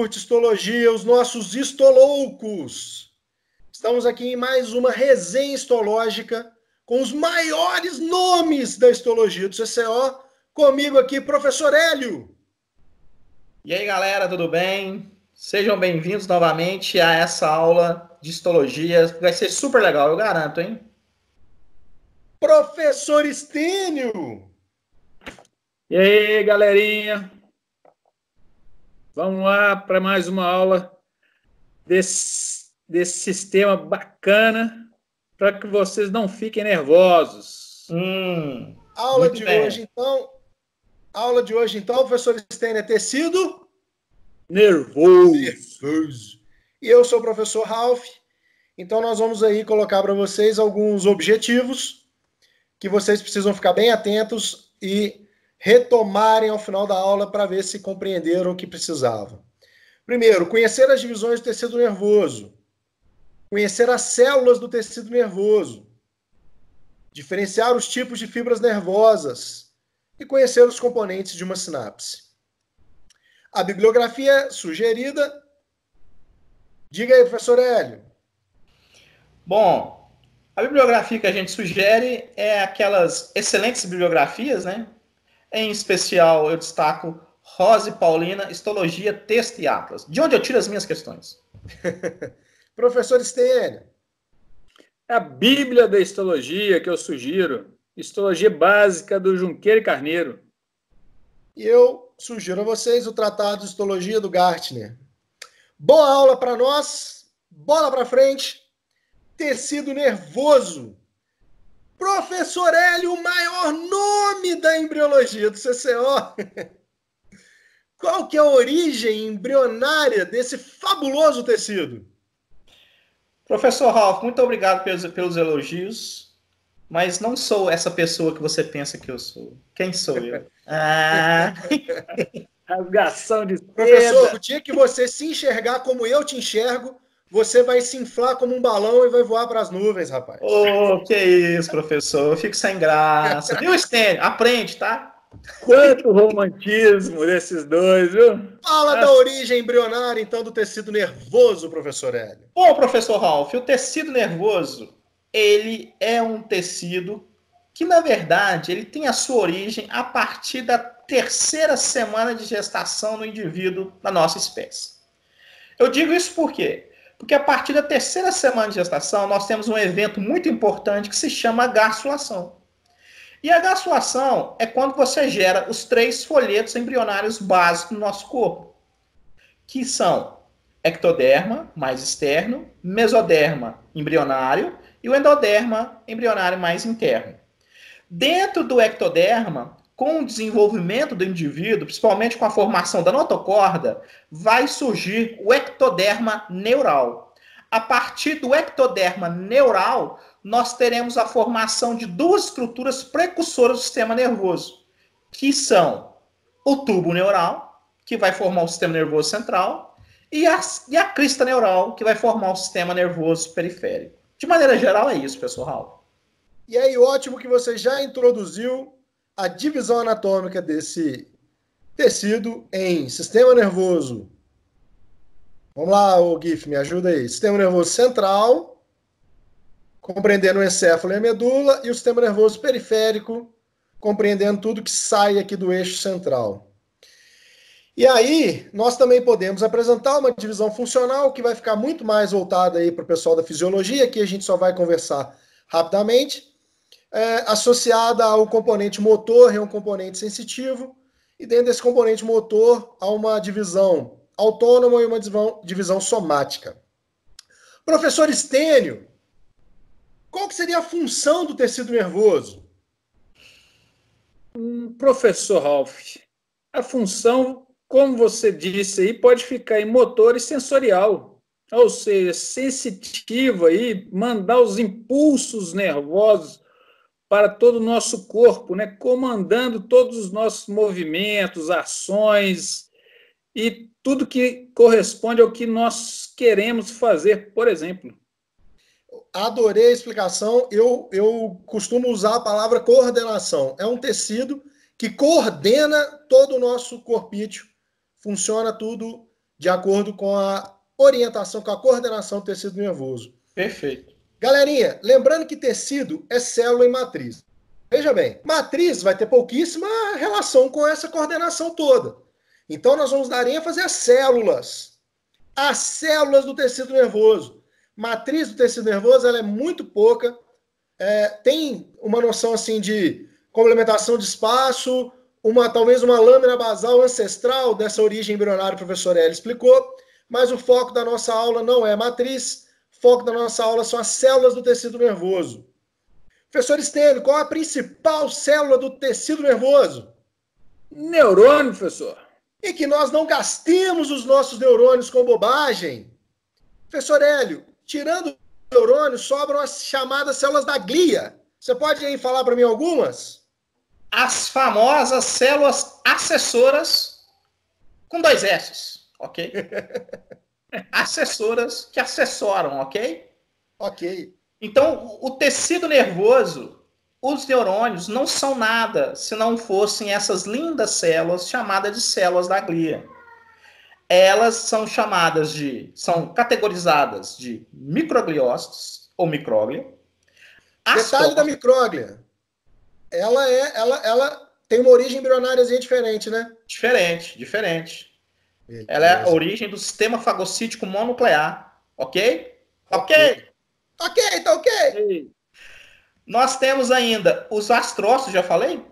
curte histologia, os nossos estoloucos. Estamos aqui em mais uma resenha histológica com os maiores nomes da histologia do CCO. Comigo aqui, professor Hélio. E aí, galera, tudo bem? Sejam bem-vindos novamente a essa aula de histologia. Vai ser super legal, eu garanto, hein? Professor Estênio. E aí, galerinha? Vamos lá para mais uma aula desse, desse sistema bacana para que vocês não fiquem nervosos. Hum, aula de bem. hoje, então. Aula de hoje, então, professor Steiner, é ter sido nervoso. nervoso. E eu sou o professor Ralph. Então, nós vamos aí colocar para vocês alguns objetivos que vocês precisam ficar bem atentos e retomarem ao final da aula para ver se compreenderam o que precisavam. Primeiro, conhecer as divisões do tecido nervoso. Conhecer as células do tecido nervoso. Diferenciar os tipos de fibras nervosas. E conhecer os componentes de uma sinapse. A bibliografia sugerida. Diga aí, professor Hélio. Bom, a bibliografia que a gente sugere é aquelas excelentes bibliografias, né? Em especial, eu destaco Rose Paulina, Histologia, Texto e Atlas. De onde eu tiro as minhas questões? Professor É A Bíblia da Histologia que eu sugiro. Histologia Básica do Junqueiro e Carneiro. E eu sugiro a vocês o Tratado de Histologia do Gartner. Boa aula para nós, bola para frente, tecido nervoso Professor Hélio, o maior nome da embriologia do CCO. Qual que é a origem embrionária desse fabuloso tecido? Professor Ralph, muito obrigado pelos, pelos elogios, mas não sou essa pessoa que você pensa que eu sou. Quem sou eu? ah... Rasgação de Professor, o dia que você se enxergar como eu te enxergo, você vai se inflar como um balão e vai voar para as nuvens, rapaz. Ô, oh, que isso, professor. Eu fico sem graça. Viu, Stênio? Aprende, tá? Quanto romantismo desses dois, viu? Fala é. da origem embrionária, então, do tecido nervoso, professor Hélio. Bom, professor Ralph, o tecido nervoso, ele é um tecido que, na verdade, ele tem a sua origem a partir da terceira semana de gestação no indivíduo da nossa espécie. Eu digo isso porque porque a partir da terceira semana de gestação, nós temos um evento muito importante que se chama gastrulação. E a gastrulação é quando você gera os três folhetos embrionários básicos do nosso corpo, que são ectoderma, mais externo, mesoderma, embrionário, e o endoderma, embrionário mais interno. Dentro do ectoderma, com o desenvolvimento do indivíduo, principalmente com a formação da notocorda, vai surgir o ectoderma neural. A partir do ectoderma neural, nós teremos a formação de duas estruturas precursoras do sistema nervoso, que são o tubo neural, que vai formar o sistema nervoso central, e a, e a crista neural, que vai formar o sistema nervoso periférico. De maneira geral, é isso, pessoal. E aí, ótimo que você já introduziu a divisão anatômica desse tecido em sistema nervoso. Vamos lá, o GIF, me ajuda aí. Sistema nervoso central, compreendendo o encéfalo e a medula, e o sistema nervoso periférico, compreendendo tudo que sai aqui do eixo central. E aí, nós também podemos apresentar uma divisão funcional que vai ficar muito mais voltada aí para o pessoal da fisiologia, que a gente só vai conversar rapidamente, é, associada ao componente motor e um componente sensitivo, e dentro desse componente motor há uma divisão autônoma e uma divisão, divisão somática. Professor Estênio, qual que seria a função do tecido nervoso? Hum, professor Ralph, a função, como você disse aí, pode ficar em motor e sensorial, ou seja, sensitiva aí, mandar os impulsos nervosos para todo o nosso corpo, né? comandando todos os nossos movimentos, ações e tudo que corresponde ao que nós queremos fazer, por exemplo. Adorei a explicação. Eu, eu costumo usar a palavra coordenação. É um tecido que coordena todo o nosso corpício. Funciona tudo de acordo com a orientação, com a coordenação do tecido nervoso. Perfeito. Galerinha, lembrando que tecido é célula e matriz. Veja bem, matriz vai ter pouquíssima relação com essa coordenação toda. Então, nós vamos dar ênfase às células. As células do tecido nervoso. Matriz do tecido nervoso ela é muito pouca. É, tem uma noção assim de complementação de espaço, uma talvez uma lâmina basal ancestral dessa origem embrionária, o professor L explicou, mas o foco da nossa aula não é matriz, foco da nossa aula são as células do tecido nervoso. Professor Estênio, qual a principal célula do tecido nervoso? Neurônio, professor. E que nós não gastemos os nossos neurônios com bobagem. Professor Hélio, tirando os neurônios, sobram as chamadas células da glia. Você pode aí falar para mim algumas? As famosas células assessoras com dois S's, ok? assessoras que assessoram, ok? Ok. Então, o tecido nervoso, os neurônios, não são nada se não fossem essas lindas células chamadas de células da glia. Elas são chamadas de, são categorizadas de microgliócitos ou micróglia. Detalhe da micróglia, ela é, ela, ela tem uma origem embrionária diferente, né? Diferente, diferente. Ela é a origem do sistema fagocítico mononuclear. Ok? Ok? Ok, tá ok. Nós temos ainda os astrócitos, já falei?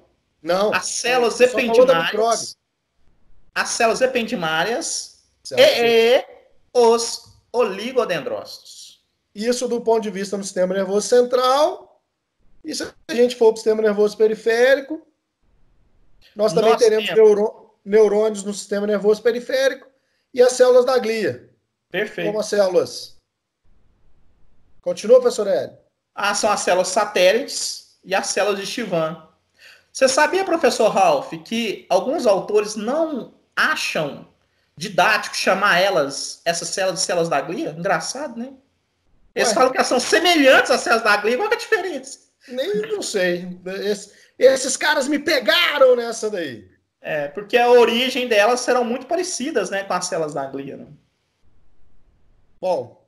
Não. As células ependimárias. As células ependimárias certo. e, os oligodendrócitos. Isso do ponto de vista do sistema nervoso central. E se a gente for para o sistema nervoso periférico, nós também nós teremos neurônios neurônios no sistema nervoso periférico e as células da glia. Perfeito. Como as células. Continua, professor Hélio. Ah, são as células satélites e as células de Chivan. Você sabia, professor Ralph, que alguns autores não acham didático chamar elas, essas células de células da glia? Engraçado, né? Eles Ué. falam que elas são semelhantes às células da glia. Qual é a diferença? Nem não sei. Esse, esses caras me pegaram nessa daí. É, porque a origem delas serão muito parecidas né, com as células da glia. Né? Bom,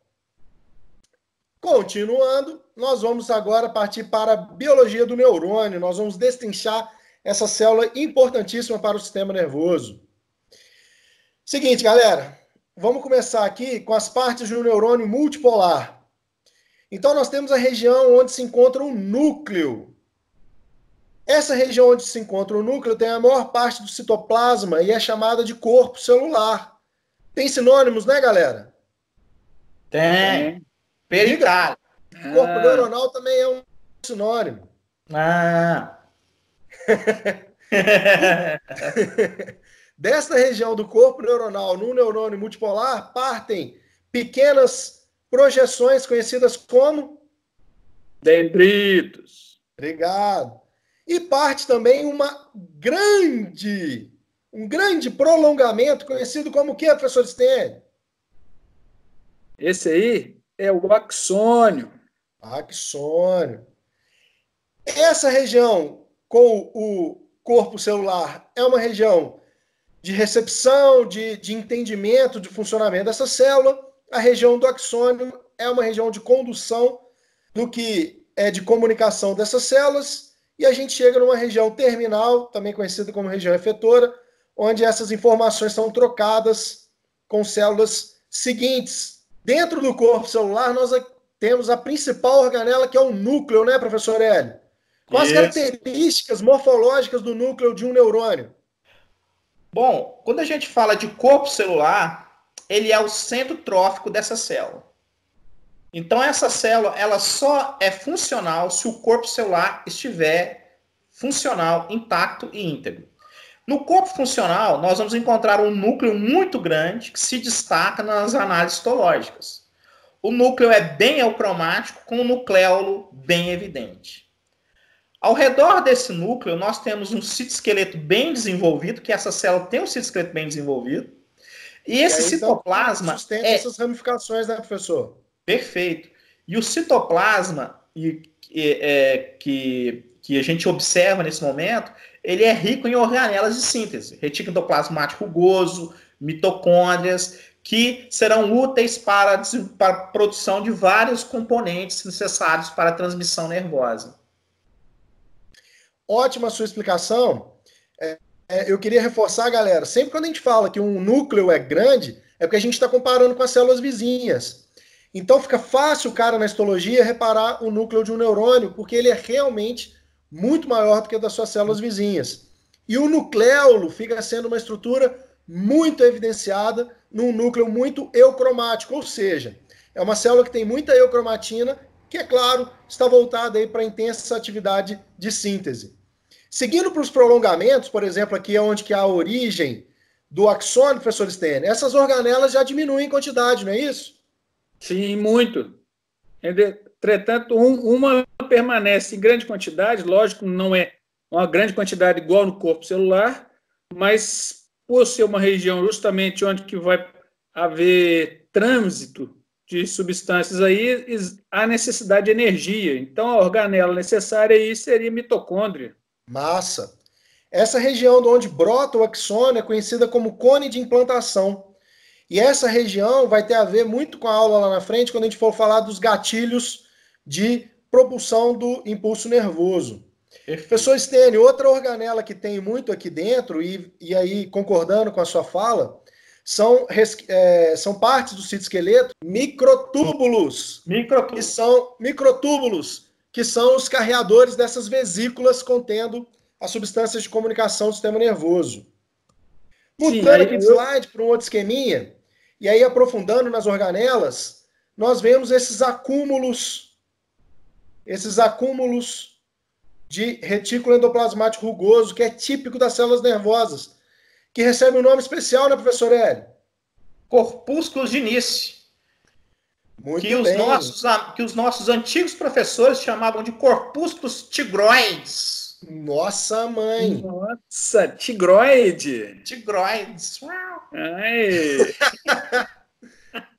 continuando, nós vamos agora partir para a biologia do neurônio. Nós vamos destrinchar essa célula importantíssima para o sistema nervoso. Seguinte, galera, vamos começar aqui com as partes do neurônio multipolar. Então, nós temos a região onde se encontra o núcleo essa região onde se encontra o núcleo tem a maior parte do citoplasma e é chamada de corpo celular. Tem sinônimos, né, galera? Tem. Perigado. Corpo ah. neuronal também é um sinônimo. Ah. Desta região do corpo neuronal no neurônio multipolar partem pequenas projeções conhecidas como dendritos. Obrigado. E parte também uma grande, um grande prolongamento conhecido como o que, professor Stene? Esse aí é o axônio. Axônio. Essa região com o corpo celular é uma região de recepção, de, de entendimento, de funcionamento dessa célula. A região do axônio é uma região de condução do que é de comunicação dessas células. E a gente chega numa região terminal, também conhecida como região efetora, onde essas informações são trocadas com células seguintes. Dentro do corpo celular, nós temos a principal organela, que é o núcleo, né, professor Hélio? Quais as características morfológicas do núcleo de um neurônio? Bom, quando a gente fala de corpo celular, ele é o centro trófico dessa célula. Então essa célula ela só é funcional se o corpo celular estiver funcional, intacto e íntegro. No corpo funcional, nós vamos encontrar um núcleo muito grande que se destaca nas análises histológicas. O núcleo é bem eucromático, com o um nucleolo bem evidente. Ao redor desse núcleo, nós temos um citoesqueleto bem desenvolvido, que essa célula tem um citoesqueleto bem desenvolvido. E, e esse então, citoplasma. Sustenta é... essas ramificações, né, professor? Perfeito. E o citoplasma e, e é, que, que a gente observa nesse momento, ele é rico em organelas de síntese, retículo endoplasmático rugoso, mitocôndrias, que serão úteis para, para a produção de vários componentes necessários para a transmissão nervosa. Ótima sua explicação. É, é, eu queria reforçar, galera, sempre quando a gente fala que um núcleo é grande, é porque a gente está comparando com as células vizinhas. Então fica fácil o cara na histologia reparar o núcleo de um neurônio, porque ele é realmente muito maior do que o das suas células vizinhas. E o nucleolo fica sendo uma estrutura muito evidenciada num núcleo muito eucromático, ou seja, é uma célula que tem muita eucromatina, que é claro, está voltada aí para intensa atividade de síntese. Seguindo para os prolongamentos, por exemplo, aqui é onde que há a origem do axônio, professor Stene, essas organelas já diminuem em quantidade, não é isso? Sim, muito. Entretanto, um, uma permanece em grande quantidade, lógico, não é uma grande quantidade igual no corpo celular, mas por ser uma região justamente onde que vai haver trânsito de substâncias aí, há necessidade de energia. Então, a organela necessária aí seria mitocôndria. Massa! Essa região de onde brota o axônio é conhecida como cone de implantação. E essa região vai ter a ver muito com a aula lá na frente, quando a gente for falar dos gatilhos de propulsão do impulso nervoso. Perfeito. Professor Stene, outra organela que tem muito aqui dentro, e, e aí concordando com a sua fala, são, é, são partes do citoesqueleto microtúbulos. Microtúbulos. Que são microtúbulos, que são os carreadores dessas vesículas contendo as substâncias de comunicação do sistema nervoso. Mudando aqui de slide para um outro esqueminha, e aí, aprofundando nas organelas, nós vemos esses acúmulos, esses acúmulos de retículo endoplasmático rugoso, que é típico das células nervosas, que recebe um nome especial, né, professor Hélio? Corpúsculos de Nice. Muito que, bem. Os nossos, que os nossos antigos professores chamavam de corpúsculos tigroides. Nossa, mãe! Nossa, tigroide! Tigroides. Uau.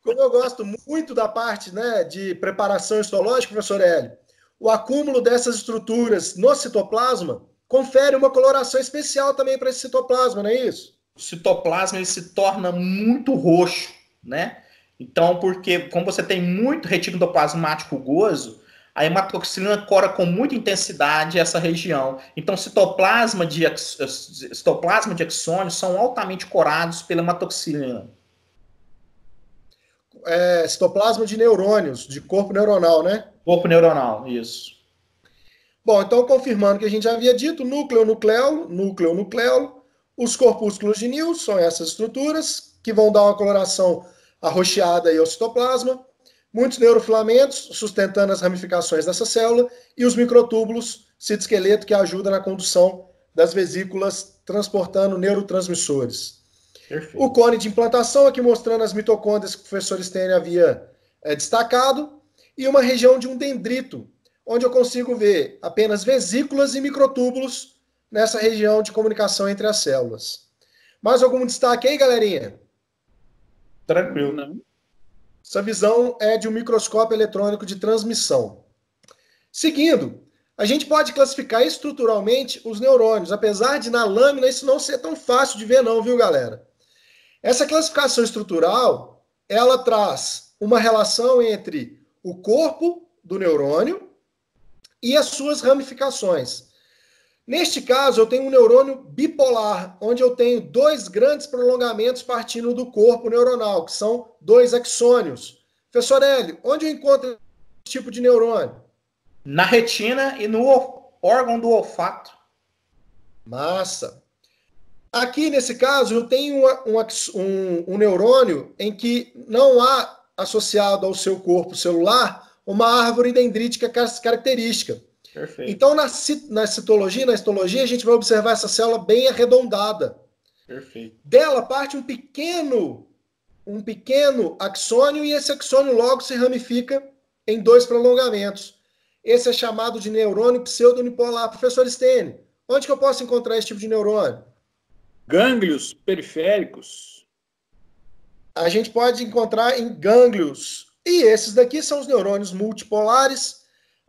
Como eu gosto muito da parte né, de preparação histológica, professor Hélio, o acúmulo dessas estruturas no citoplasma confere uma coloração especial também para esse citoplasma, não é isso? O citoplasma ele se torna muito roxo, né? Então, porque como você tem muito retículo endoplasmático rugoso, a hematoxilina cora com muita intensidade essa região. Então, citoplasma de, citoplasma de axônios são altamente corados pela hematoxilina. É, citoplasma de neurônios, de corpo neuronal, né? Corpo neuronal, isso. Bom, então, confirmando o que a gente já havia dito, núcleo, nucleolo, núcleo, nucleolo, os corpúsculos de Newton são essas estruturas que vão dar uma coloração arroxeada ao citoplasma muitos neurofilamentos sustentando as ramificações dessa célula e os microtúbulos citoesqueleto que ajuda na condução das vesículas transportando neurotransmissores. Perfeito. O cone de implantação aqui mostrando as mitocôndrias que o professor Stein havia é, destacado e uma região de um dendrito, onde eu consigo ver apenas vesículas e microtúbulos nessa região de comunicação entre as células. Mais algum destaque aí, galerinha? Tranquilo. Não. Essa visão é de um microscópio eletrônico de transmissão. Seguindo, a gente pode classificar estruturalmente os neurônios, apesar de na lâmina isso não ser tão fácil de ver não, viu, galera? Essa classificação estrutural, ela traz uma relação entre o corpo do neurônio e as suas ramificações. Neste caso, eu tenho um neurônio bipolar, onde eu tenho dois grandes prolongamentos partindo do corpo neuronal, que são dois axônios. Professor L onde eu encontro esse tipo de neurônio? Na retina e no órgão do olfato. Massa. Aqui, nesse caso, eu tenho um, um neurônio em que não há associado ao seu corpo celular uma árvore dendrítica característica. Perfeito. Então, na, na citologia, na histologia, a gente vai observar essa célula bem arredondada. Perfeito. Dela parte um pequeno, um pequeno axônio e esse axônio logo se ramifica em dois prolongamentos. Esse é chamado de neurônio pseudonipolar. Professor Stene, onde que eu posso encontrar esse tipo de neurônio? Gânglios periféricos. A gente pode encontrar em gânglios. E esses daqui são os neurônios multipolares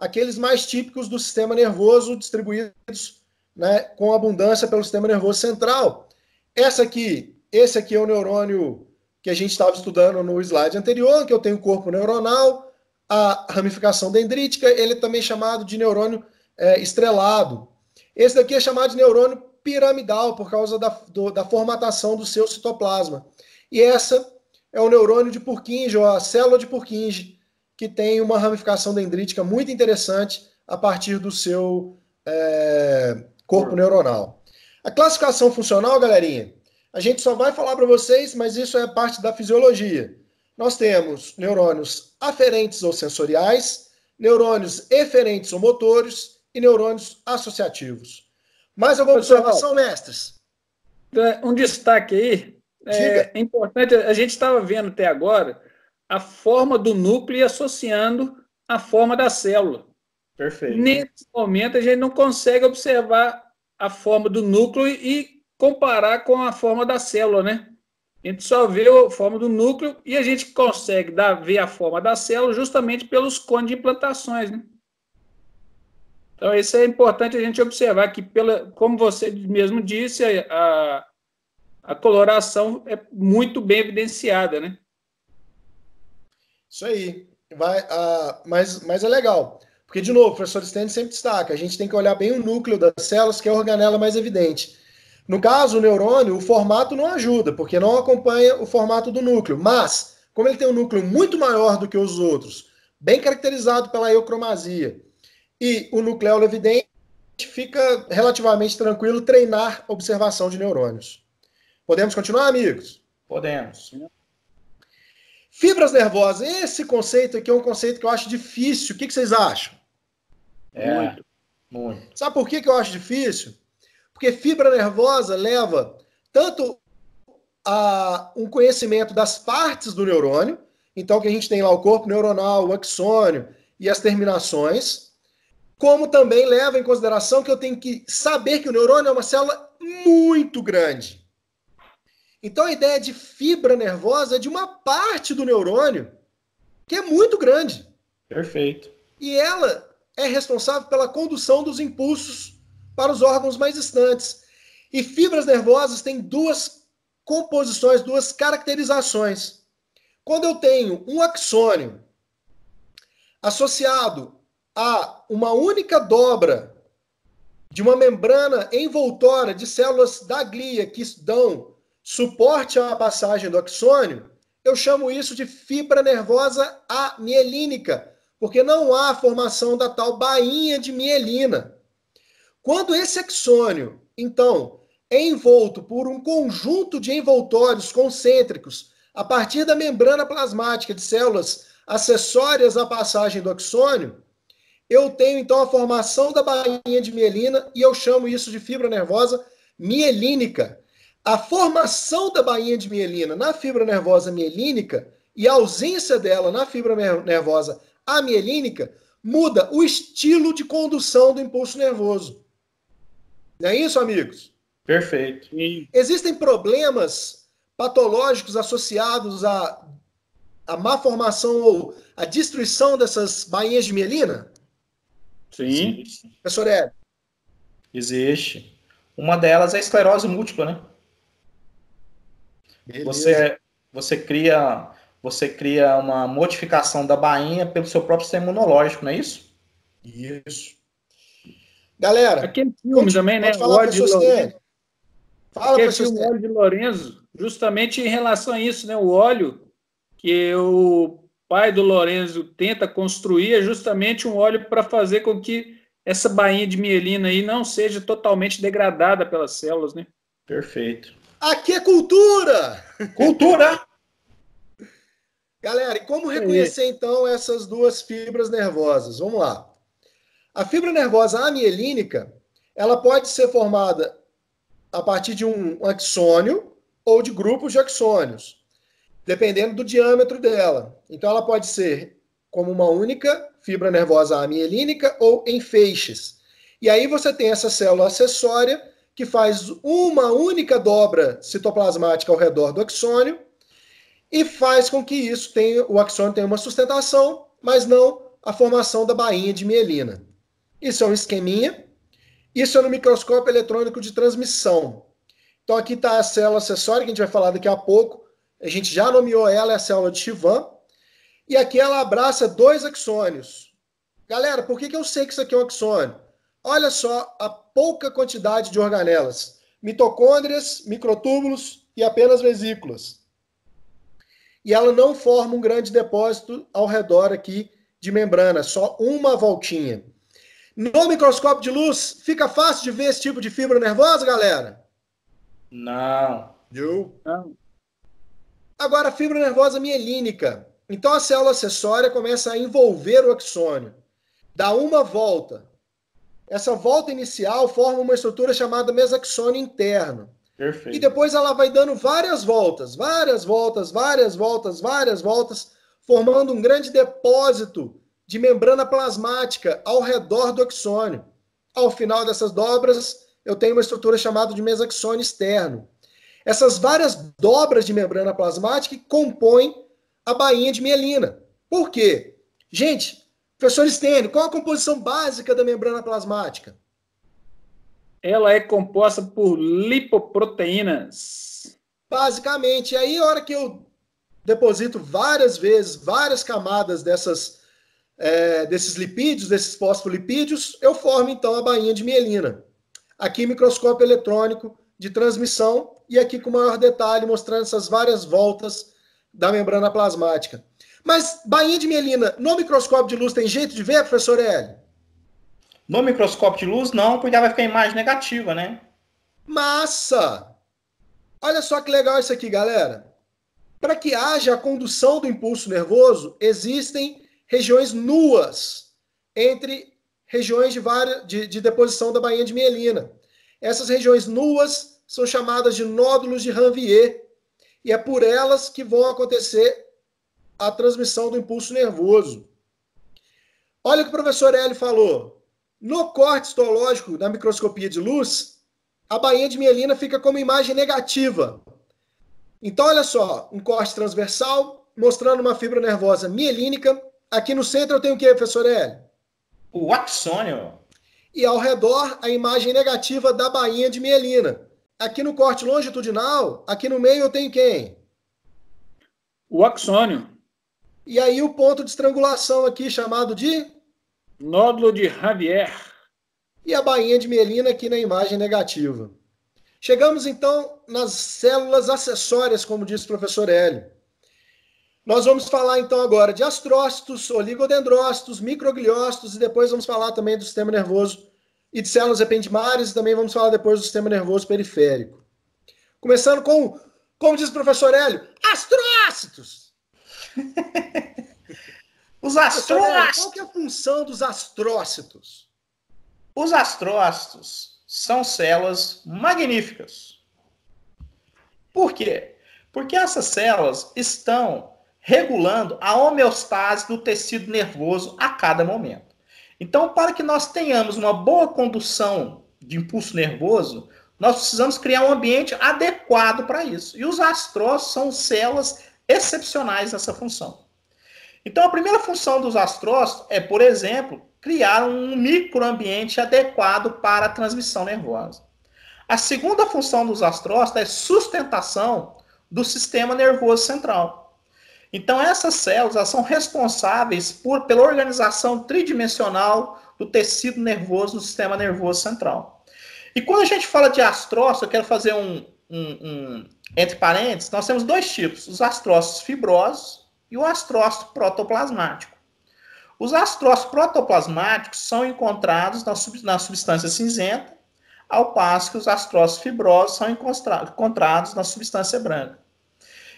aqueles mais típicos do sistema nervoso, distribuídos né, com abundância pelo sistema nervoso central. Essa aqui, esse aqui é o neurônio que a gente estava estudando no slide anterior, que eu tenho o corpo neuronal, a ramificação dendrítica, ele é também chamado de neurônio é, estrelado. Esse daqui é chamado de neurônio piramidal, por causa da, do, da formatação do seu citoplasma. E essa é o neurônio de Purkinje, ou a célula de Purkinje, que tem uma ramificação dendrítica muito interessante a partir do seu é, corpo neuronal. A classificação funcional, galerinha, a gente só vai falar para vocês, mas isso é parte da fisiologia. Nós temos neurônios aferentes ou sensoriais, neurônios eferentes ou motores e neurônios associativos. Mais alguma observação, mestres? É, um destaque aí. É, é importante, a gente estava vendo até agora a forma do núcleo e associando a forma da célula. Perfeito. Nesse momento, a gente não consegue observar a forma do núcleo e comparar com a forma da célula, né? A gente só vê a forma do núcleo e a gente consegue dar, ver a forma da célula justamente pelos cones de implantações, né? Então, isso é importante a gente observar que, pela, como você mesmo disse, a, a, a coloração é muito bem evidenciada, né? Isso aí. Vai, uh, mas, mas é legal. Porque, de novo, o professor Stanley sempre destaca, a gente tem que olhar bem o núcleo das células, que é a organela mais evidente. No caso, o neurônio, o formato não ajuda, porque não acompanha o formato do núcleo. Mas, como ele tem um núcleo muito maior do que os outros, bem caracterizado pela eucromasia, e o núcleo evidente, fica relativamente tranquilo treinar observação de neurônios. Podemos continuar, amigos? Podemos. Fibras nervosas, esse conceito aqui é um conceito que eu acho difícil. O que, que vocês acham? É, muito, muito. Sabe por que, que eu acho difícil? Porque fibra nervosa leva tanto a um conhecimento das partes do neurônio, então que a gente tem lá o corpo neuronal, o axônio e as terminações, como também leva em consideração que eu tenho que saber que o neurônio é uma célula muito grande. Então a ideia de fibra nervosa é de uma parte do neurônio que é muito grande. Perfeito. E ela é responsável pela condução dos impulsos para os órgãos mais distantes. E fibras nervosas têm duas composições, duas caracterizações. Quando eu tenho um axônio associado a uma única dobra de uma membrana envoltória de células da glia que dão suporte à passagem do axônio, eu chamo isso de fibra nervosa amielínica, porque não há a formação da tal bainha de mielina. Quando esse axônio, então, é envolto por um conjunto de envoltórios concêntricos a partir da membrana plasmática de células acessórias à passagem do axônio, eu tenho então a formação da bainha de mielina e eu chamo isso de fibra nervosa mielínica a formação da bainha de mielina na fibra nervosa mielínica e a ausência dela na fibra nervosa amielínica muda o estilo de condução do impulso nervoso. Não é isso, amigos? Perfeito. E... Existem problemas patológicos associados à, à má formação ou à destruição dessas bainhas de mielina? Sim. Sim. Professor Hélio? Existe. Uma delas é a esclerose múltipla, né? Você, você cria você cria uma modificação da bainha pelo seu próprio sistema imunológico, não é isso? Isso. Galera. Aquele filme pode, também, né? pode né? Falar o de Lorenzo. Fala Aquele filme óleo de Lorenzo, justamente em relação a isso, né? O óleo que o pai do Lorenzo tenta construir é justamente um óleo para fazer com que essa bainha de mielina aí não seja totalmente degradada pelas células, né? Perfeito. Aqui é cultura! Cultura! Galera, e como reconhecer então essas duas fibras nervosas? Vamos lá. A fibra nervosa amielínica, ela pode ser formada a partir de um axônio ou de grupos de axônios, dependendo do diâmetro dela. Então ela pode ser como uma única fibra nervosa amielínica ou em feixes. E aí você tem essa célula acessória que faz uma única dobra citoplasmática ao redor do axônio e faz com que isso tenha, o axônio tenha uma sustentação, mas não a formação da bainha de mielina. Isso é um esqueminha. Isso é no microscópio eletrônico de transmissão. Então aqui está a célula acessória que a gente vai falar daqui a pouco. A gente já nomeou ela, é a célula de Chivan. E aqui ela abraça dois axônios. Galera, por que, que eu sei que isso aqui é um axônio? Olha só a pouca quantidade de organelas: mitocôndrias, microtúbulos e apenas vesículas. E ela não forma um grande depósito ao redor aqui de membrana, só uma voltinha. No microscópio de luz, fica fácil de ver esse tipo de fibra nervosa, galera? Não. Viu? Não. Agora, a fibra nervosa mielínica. Então, a célula acessória começa a envolver o axônio. Dá uma volta, essa volta inicial forma uma estrutura chamada mesaxônio interno. Perfeito. E depois ela vai dando várias voltas, várias voltas, várias voltas, várias voltas, formando um grande depósito de membrana plasmática ao redor do axônio. Ao final dessas dobras, eu tenho uma estrutura chamada de mesaxônio externo. Essas várias dobras de membrana plasmática compõem a bainha de mielina. Por quê? Gente, Professor Stênio, qual a composição básica da membrana plasmática? Ela é composta por lipoproteínas. Basicamente. aí, a hora que eu deposito várias vezes, várias camadas dessas, é, desses lipídios, desses fosfolipídios, eu formo, então, a bainha de mielina. Aqui, microscópio eletrônico de transmissão e aqui com maior detalhe, mostrando essas várias voltas da membrana plasmática. Mas bainha de mielina, no microscópio de luz tem jeito de ver, professor Hélio? No microscópio de luz, não, porque vai ficar imagem negativa, né? Massa! Olha só que legal isso aqui, galera. Para que haja a condução do impulso nervoso, existem regiões nuas entre regiões de, várias, de, de deposição da bainha de mielina. Essas regiões nuas são chamadas de nódulos de Ranvier, e é por elas que vão acontecer a transmissão do impulso nervoso. Olha o que o professor L falou. No corte histológico da microscopia de luz, a bainha de mielina fica como imagem negativa. Então, olha só, um corte transversal mostrando uma fibra nervosa mielínica. Aqui no centro eu tenho o que, professor L? O axônio. E ao redor, a imagem negativa da bainha de mielina. Aqui no corte longitudinal, aqui no meio eu tenho quem? O axônio. E aí o ponto de estrangulação aqui chamado de nódulo de Javier. E a bainha de mielina aqui na imagem negativa. Chegamos então nas células acessórias, como disse o professor Hélio. Nós vamos falar então agora de astrócitos, oligodendrócitos, microgliócitos e depois vamos falar também do sistema nervoso e de células ependimárias e também vamos falar depois do sistema nervoso periférico. Começando com, como diz o professor Hélio, astrócitos. Os astrócitos. Qual que é a função dos astrócitos? Os astrócitos são células magníficas. Por quê? Porque essas células estão regulando a homeostase do tecido nervoso a cada momento. Então, para que nós tenhamos uma boa condução de impulso nervoso, nós precisamos criar um ambiente adequado para isso. E os astrócitos são células excepcionais nessa função. Então, a primeira função dos astrócitos é, por exemplo, criar um microambiente adequado para a transmissão nervosa. A segunda função dos astrócitos é sustentação do sistema nervoso central. Então, essas células são responsáveis por, pela organização tridimensional do tecido nervoso do sistema nervoso central. E quando a gente fala de astrócito, eu quero fazer um, um, um entre parênteses, nós temos dois tipos: os astrócitos fibrosos e o astrócito protoplasmático. Os astrócitos protoplasmáticos são encontrados na, sub, na substância cinzenta, ao passo que os astrócitos fibrosos são encontrados na substância branca.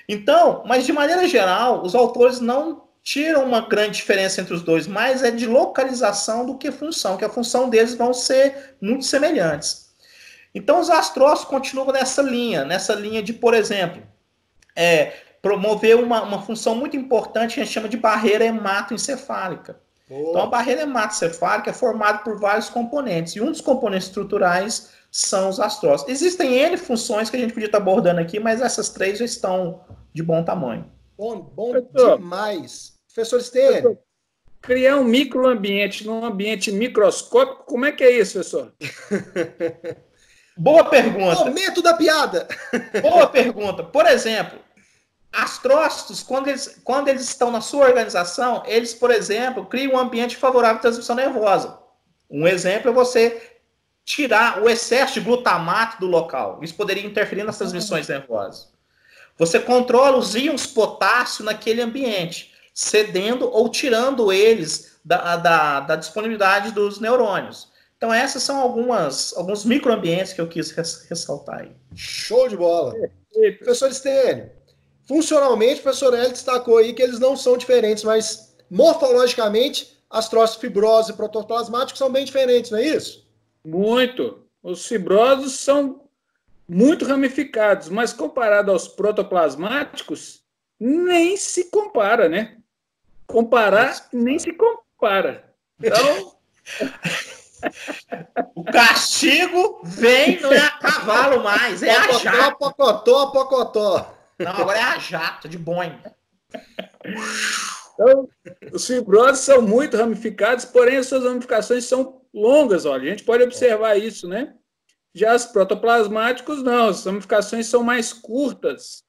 Então, mas de maneira geral, os autores não tiram uma grande diferença entre os dois, mas é de localização do que função, que a função deles vão ser muito semelhantes. Então, os astrócitos continuam nessa linha, nessa linha de, por exemplo, é, promover uma, uma função muito importante que a gente chama de barreira hematoencefálica. Boa. Então, a barreira hematoencefálica é formada por vários componentes, e um dos componentes estruturais são os astrócitos. Existem N funções que a gente podia estar abordando aqui, mas essas três já estão de bom tamanho. Bom, bom Professor. demais. Professor Esteiro, criar um microambiente num ambiente microscópico, como é que é isso, professor? Boa pergunta. Momento da piada. Boa pergunta. Por exemplo, astrócitos, quando eles, quando eles estão na sua organização, eles, por exemplo, criam um ambiente favorável à transmissão nervosa. Um exemplo é você tirar o excesso de glutamato do local. Isso poderia interferir nas transmissões nervosas. Você controla os íons potássio naquele ambiente, cedendo ou tirando eles da, da, da disponibilidade dos neurônios. Então essas são algumas alguns microambientes que eu quis res, ressaltar aí. Show de bola. É, é. professor Estênio, funcionalmente o professor Hélio destacou aí que eles não são diferentes, mas morfologicamente as troças fibrosas e protoplasmáticos são bem diferentes, não é isso? Muito. Os fibrosos são muito ramificados, mas comparado aos protoplasmáticos, nem se compara, né? Comparar nem se compara. Então. O castigo vem, não é a cavalo mais, é pocotó, a jato. Pocotó, pocotó. Não, agora é a jato, de boing. Então, os fibrosos são muito ramificados, porém as suas ramificações são longas, olha, a gente pode observar isso, né? Já os protoplasmáticos, não, as ramificações são mais curtas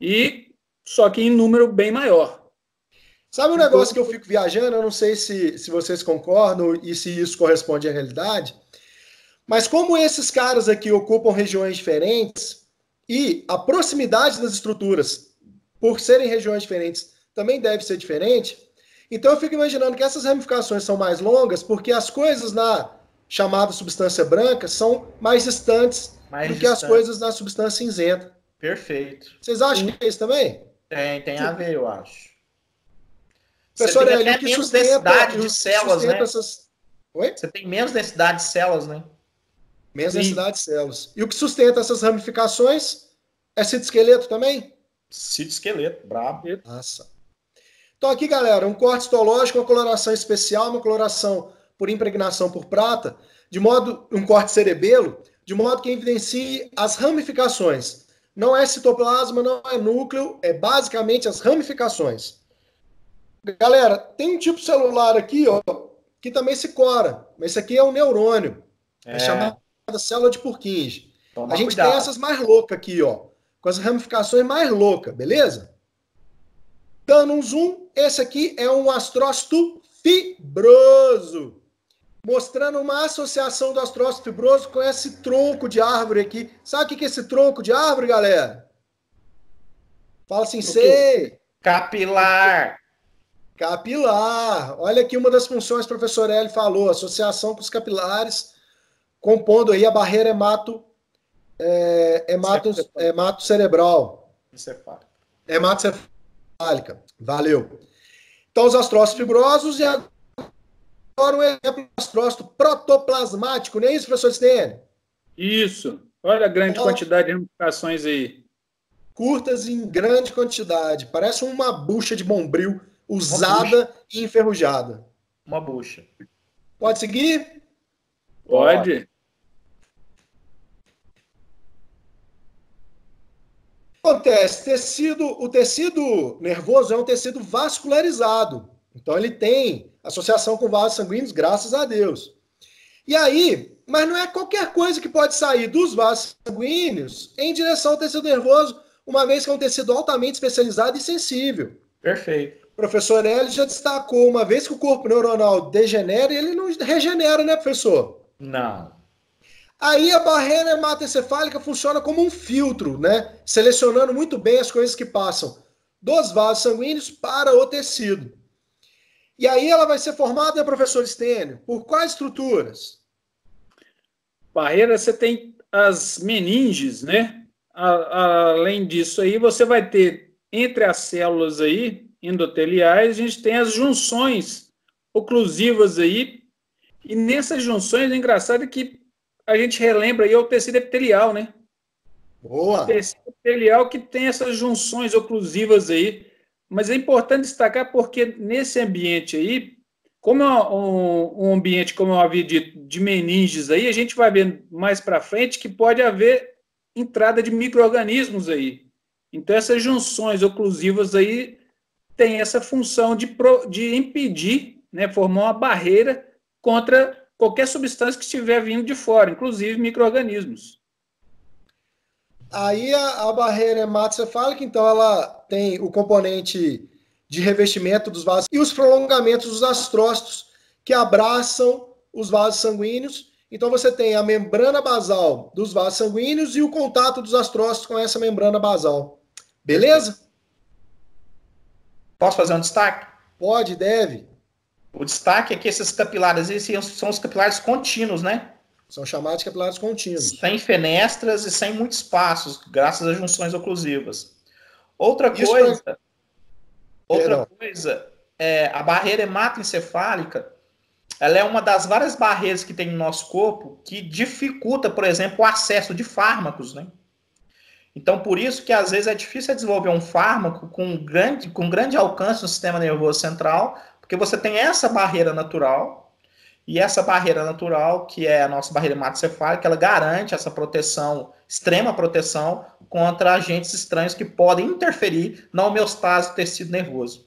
e só que em número bem maior. Sabe um então, negócio que eu fico viajando? Eu não sei se, se vocês concordam e se isso corresponde à realidade. Mas como esses caras aqui ocupam regiões diferentes e a proximidade das estruturas, por serem regiões diferentes, também deve ser diferente, então eu fico imaginando que essas ramificações são mais longas porque as coisas na chamada substância branca são mais distantes mais do distante. que as coisas na substância cinzenta. Perfeito. Vocês acham que é isso também? Tem, tem a ver, eu acho. Professor você tem até menos sustenta, densidade de células, né? Essas... Oi? Você tem menos densidade de células, né? Menos Sim. densidade de células. E o que sustenta essas ramificações é citoesqueleto também? Citoesqueleto, brabo. Nossa. Então aqui, galera, um corte histológico, uma coloração especial, uma coloração por impregnação por prata, de modo um corte cerebelo, de modo que evidencie as ramificações. Não é citoplasma, não é núcleo, é basicamente as ramificações. Galera, tem um tipo de celular aqui, ó, que também se cora. Mas esse aqui é um neurônio. É, é chamada célula de Purkinje. Toma a gente cuidado. tem essas mais loucas aqui, ó. Com as ramificações mais loucas, beleza? Dando um zoom, esse aqui é um astrócito fibroso. Mostrando uma associação do astrócito fibroso com esse tronco de árvore aqui. Sabe o que é esse tronco de árvore, galera? Fala assim, sei. Capilar. Capilar. Olha aqui uma das funções que o professor Eli falou, associação com os capilares, compondo aí a barreira hemato, é, hemato, é hemato cerebral. É Encefálica. cefálica, Valeu. Então, os astrócitos fibrosos e agora um exemplo do astrócito protoplasmático, não é isso, professor Stene? Isso. Olha a grande então, quantidade de ramificações aí. Curtas em grande quantidade. Parece uma bucha de bombril usada e enferrujada. Uma bucha. Pode seguir? Pode. Acontece, tecido, o tecido nervoso é um tecido vascularizado. Então ele tem associação com vasos sanguíneos, graças a Deus. E aí, mas não é qualquer coisa que pode sair dos vasos sanguíneos em direção ao tecido nervoso, uma vez que é um tecido altamente especializado e sensível. Perfeito professor Eli já destacou uma vez que o corpo neuronal degenera, ele não regenera, né, professor? Não. Aí a barreira hematoencefálica funciona como um filtro, né? Selecionando muito bem as coisas que passam dos vasos sanguíneos para o tecido. E aí ela vai ser formada, né, professor Stênio, por quais estruturas? Barreira, você tem as meninges, né? além disso aí, você vai ter entre as células aí endoteliais, a gente tem as junções oclusivas aí, e nessas junções, é engraçado que a gente relembra aí o tecido epitelial, né? Boa! O tecido epitelial que tem essas junções oclusivas aí, mas é importante destacar porque nesse ambiente aí, como é um, ambiente, como eu é havia dito, de meninges aí, a gente vai ver mais para frente que pode haver entrada de micro-organismos aí. Então, essas junções oclusivas aí tem essa função de, de impedir, né, formar uma barreira contra qualquer substância que estiver vindo de fora, inclusive micro-organismos. Aí a, a barreira hematocefálica, é então, ela tem o componente de revestimento dos vasos e os prolongamentos dos astrócitos, que abraçam os vasos sanguíneos. Então, você tem a membrana basal dos vasos sanguíneos e o contato dos astrócitos com essa membrana basal. Beleza? Posso fazer um destaque? Pode, deve. O destaque é que esses capilares, esses são os capilares contínuos, né? São chamados de capilares contínuos. Sem fenestras e sem muitos espaços, graças às junções oclusivas. Outra Isso coisa, outra Perdão. coisa, é, a barreira hematoencefálica, ela é uma das várias barreiras que tem no nosso corpo que dificulta, por exemplo, o acesso de fármacos, né? Então, por isso que às vezes é difícil desenvolver um fármaco com grande, com grande alcance no sistema nervoso central, porque você tem essa barreira natural, e essa barreira natural, que é a nossa barreira hematocefálica, ela garante essa proteção, extrema proteção, contra agentes estranhos que podem interferir na homeostase do tecido nervoso.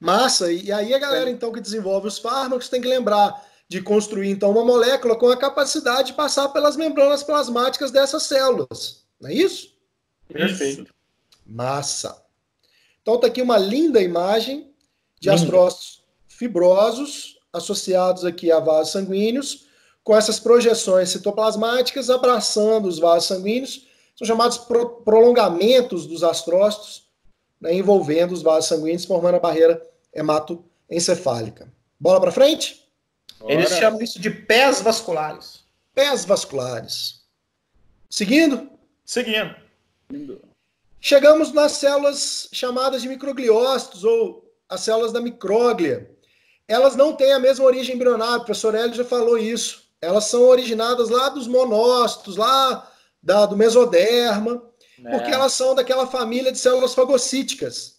Massa, e aí a galera então que desenvolve os fármacos tem que lembrar de construir então uma molécula com a capacidade de passar pelas membranas plasmáticas dessas células. Não é isso? Perfeito. Massa. Então está aqui uma linda imagem de Lindo. astrócitos fibrosos associados aqui a vasos sanguíneos, com essas projeções citoplasmáticas abraçando os vasos sanguíneos, são chamados pro prolongamentos dos astrócitos, né, envolvendo os vasos sanguíneos, formando a barreira hematoencefálica. Bola para frente? Eles chamam isso de pés vasculares. Pés vasculares. Seguindo? Seguindo. Chegamos nas células chamadas de microgliócitos ou as células da micróglia. Elas não têm a mesma origem embrionária, o professor Hélio já falou isso. Elas são originadas lá dos monócitos, lá da, do mesoderma, é. porque elas são daquela família de células fagocíticas.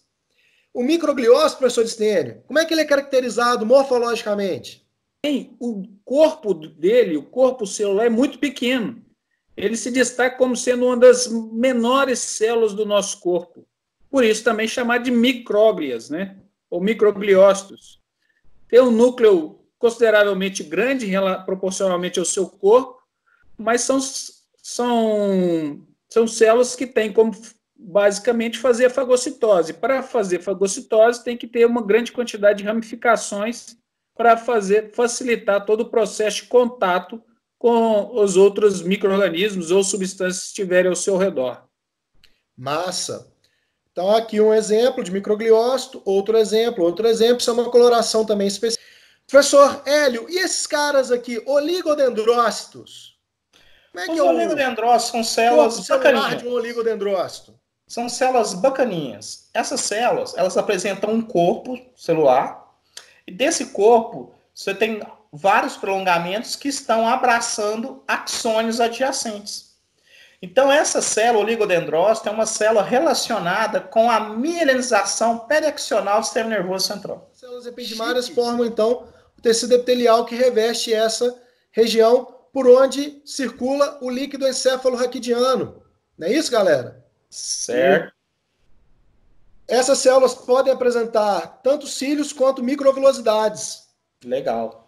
O microgliócito, professor Stênio, como é que ele é caracterizado morfologicamente? Bem, o corpo dele, o corpo celular, é muito pequeno ele se destaca como sendo uma das menores células do nosso corpo. Por isso também chamado de micróglias, né? ou microgliócitos. Tem um núcleo consideravelmente grande proporcionalmente ao seu corpo, mas são, são, são células que têm como basicamente fazer a fagocitose. Para fazer fagocitose, tem que ter uma grande quantidade de ramificações para fazer facilitar todo o processo de contato com os outros micro-organismos ou substâncias que estiverem ao seu redor. Massa! Então, aqui um exemplo de microgliócito, outro exemplo, outro exemplo, isso é uma coloração também específica. Professor Hélio, e esses caras aqui, oligodendrócitos? Como é os que é oligodendrócitos são células bacaninhas de um oligodendrócito? São células bacaninhas. Essas células, elas apresentam um corpo celular, e desse corpo, você tem vários prolongamentos que estão abraçando axônios adjacentes. Então, essa célula oligodendrócita é uma célula relacionada com a mielinização periaccional do sistema nervoso central. As células epidimárias Chique. formam, então, o tecido epitelial que reveste essa região por onde circula o líquido encéfalo-raquidiano. Não é isso, galera? Certo. E essas células podem apresentar tanto cílios quanto microvilosidades. Legal.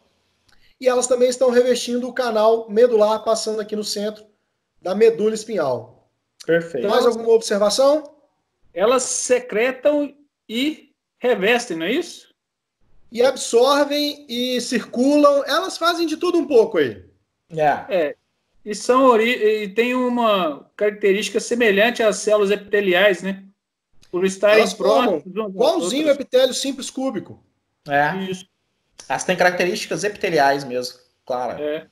E elas também estão revestindo o canal medular, passando aqui no centro da medula espinhal. Perfeito. Mais alguma observação? Elas secretam e revestem, não é isso? E absorvem e circulam. Elas fazem de tudo um pouco aí. É. é. E, são, e tem uma característica semelhante às células epiteliais, né? Por estarem próximas. Igualzinho o epitélio simples cúbico. É. Isso. Elas têm características epiteliais mesmo, claro. É.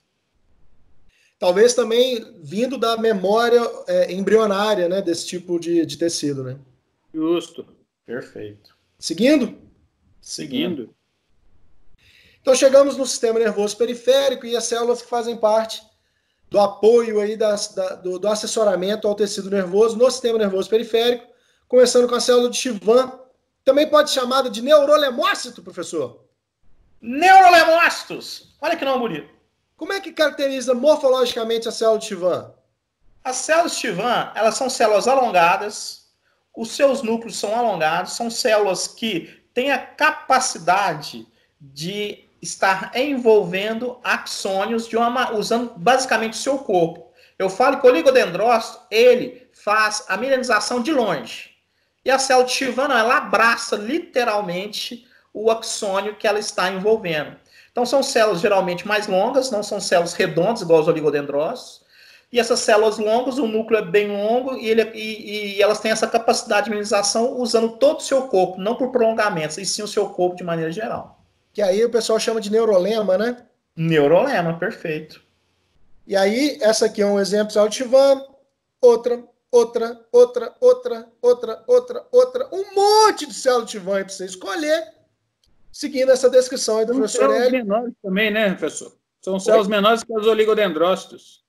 Talvez também vindo da memória é, embrionária né, desse tipo de, de tecido, né? Justo. Perfeito. Seguindo? Seguindo. Então chegamos no sistema nervoso periférico e as células que fazem parte do apoio aí das, da, do, do, assessoramento ao tecido nervoso no sistema nervoso periférico, começando com a célula de Chivan, também pode ser chamada de neurolemócito, professor. Neurolemócitos. Olha que nome bonito. Como é que caracteriza morfologicamente a célula de Chivan? As células de Chivan, elas são células alongadas, os seus núcleos são alongados, são células que têm a capacidade de estar envolvendo axônios de uma, usando basicamente o seu corpo. Eu falo que o oligodendrócito, ele faz a mineralização de longe. E a célula de Chivan, ela abraça literalmente o axônio que ela está envolvendo. Então, são células geralmente mais longas, não são células redondas, igual os oligodendrócitos. E essas células longas, o núcleo é bem longo e, ele, é, e, e elas têm essa capacidade de imunização usando todo o seu corpo, não por prolongamentos, e sim o seu corpo de maneira geral. Que aí o pessoal chama de neurolema, né? Neurolema, perfeito. E aí, essa aqui é um exemplo Altivan, outra, outra, outra, outra, outra, outra, outra, um monte de célula Altivan aí para você escolher seguindo essa descrição aí do São professor céus menores também, né, professor? São céus Oi? menores que os oligodendrócitos.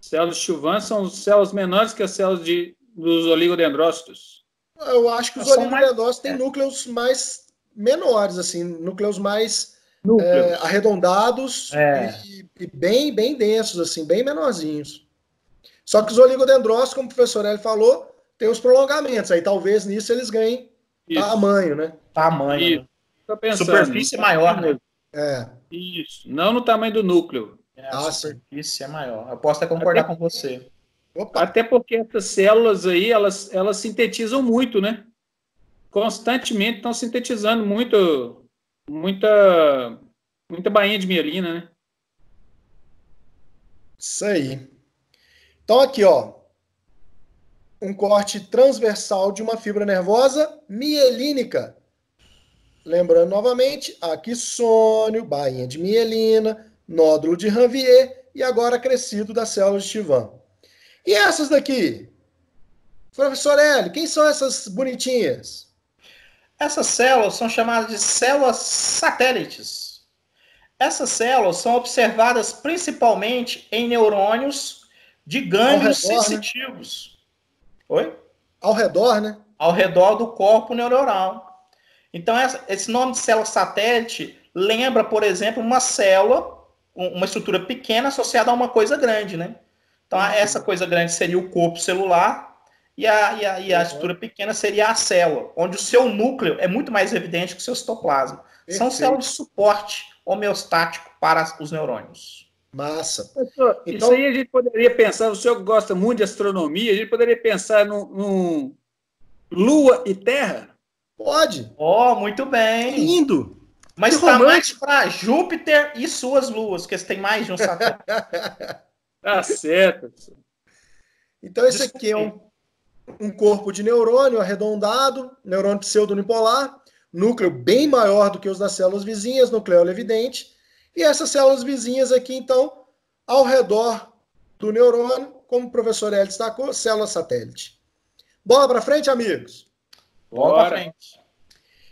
Células chuvãs são células menores que as células de, dos oligodendrócitos. Eu acho que os é oligodendrócitos têm é. núcleos mais menores, assim, núcleos mais núcleos. É, arredondados é. E, e, bem, bem densos, assim, bem menorzinhos. Só que os oligodendrócitos, como o professor Hélio falou, tem os prolongamentos. Aí talvez nisso eles ganhem isso. Tamanho, né? Tamanho. Né? Pensando, superfície né? maior, né? É. Isso. Não no tamanho do núcleo. É, a ah, superfície sim. é maior. Eu posso até concordar até, com você. Opa. Até porque essas células aí, elas, elas sintetizam muito, né? Constantemente estão sintetizando muito, muita, muita bainha de mielina, né? Isso aí. Então aqui, ó, um corte transversal de uma fibra nervosa mielínica. Lembrando novamente, aqui sônio, bainha de mielina, nódulo de Ranvier e agora crescido da célula de Chivan. E essas daqui? Professor Hélio, quem são essas bonitinhas? Essas células são chamadas de células satélites. Essas células são observadas principalmente em neurônios de gânglios né? sensitivos. Né? Oi? Ao redor, né? Ao redor do corpo neuronal. Então, essa, esse nome de célula satélite lembra, por exemplo, uma célula, uma estrutura pequena associada a uma coisa grande, né? Então, uhum. essa coisa grande seria o corpo celular e a, e a, e a uhum. estrutura pequena seria a célula, onde o seu núcleo é muito mais evidente que o seu citoplasma. Perfeito. São células de suporte homeostático para os neurônios. Massa. então... Isso aí a gente poderia pensar, o senhor gosta muito de astronomia, a gente poderia pensar no Lua e Terra? Pode. Oh, muito bem. Lindo. Mas está mais para Júpiter e suas luas, que tem mais de um satélite. tá certo. Então esse aqui é um, um corpo de neurônio arredondado, neurônio pseudonipolar, núcleo bem maior do que os das células vizinhas, nucleolo evidente, e essas células vizinhas aqui, então, ao redor do neurônio, como o professor L destacou, célula satélite. Bola para frente, amigos? Bola para frente.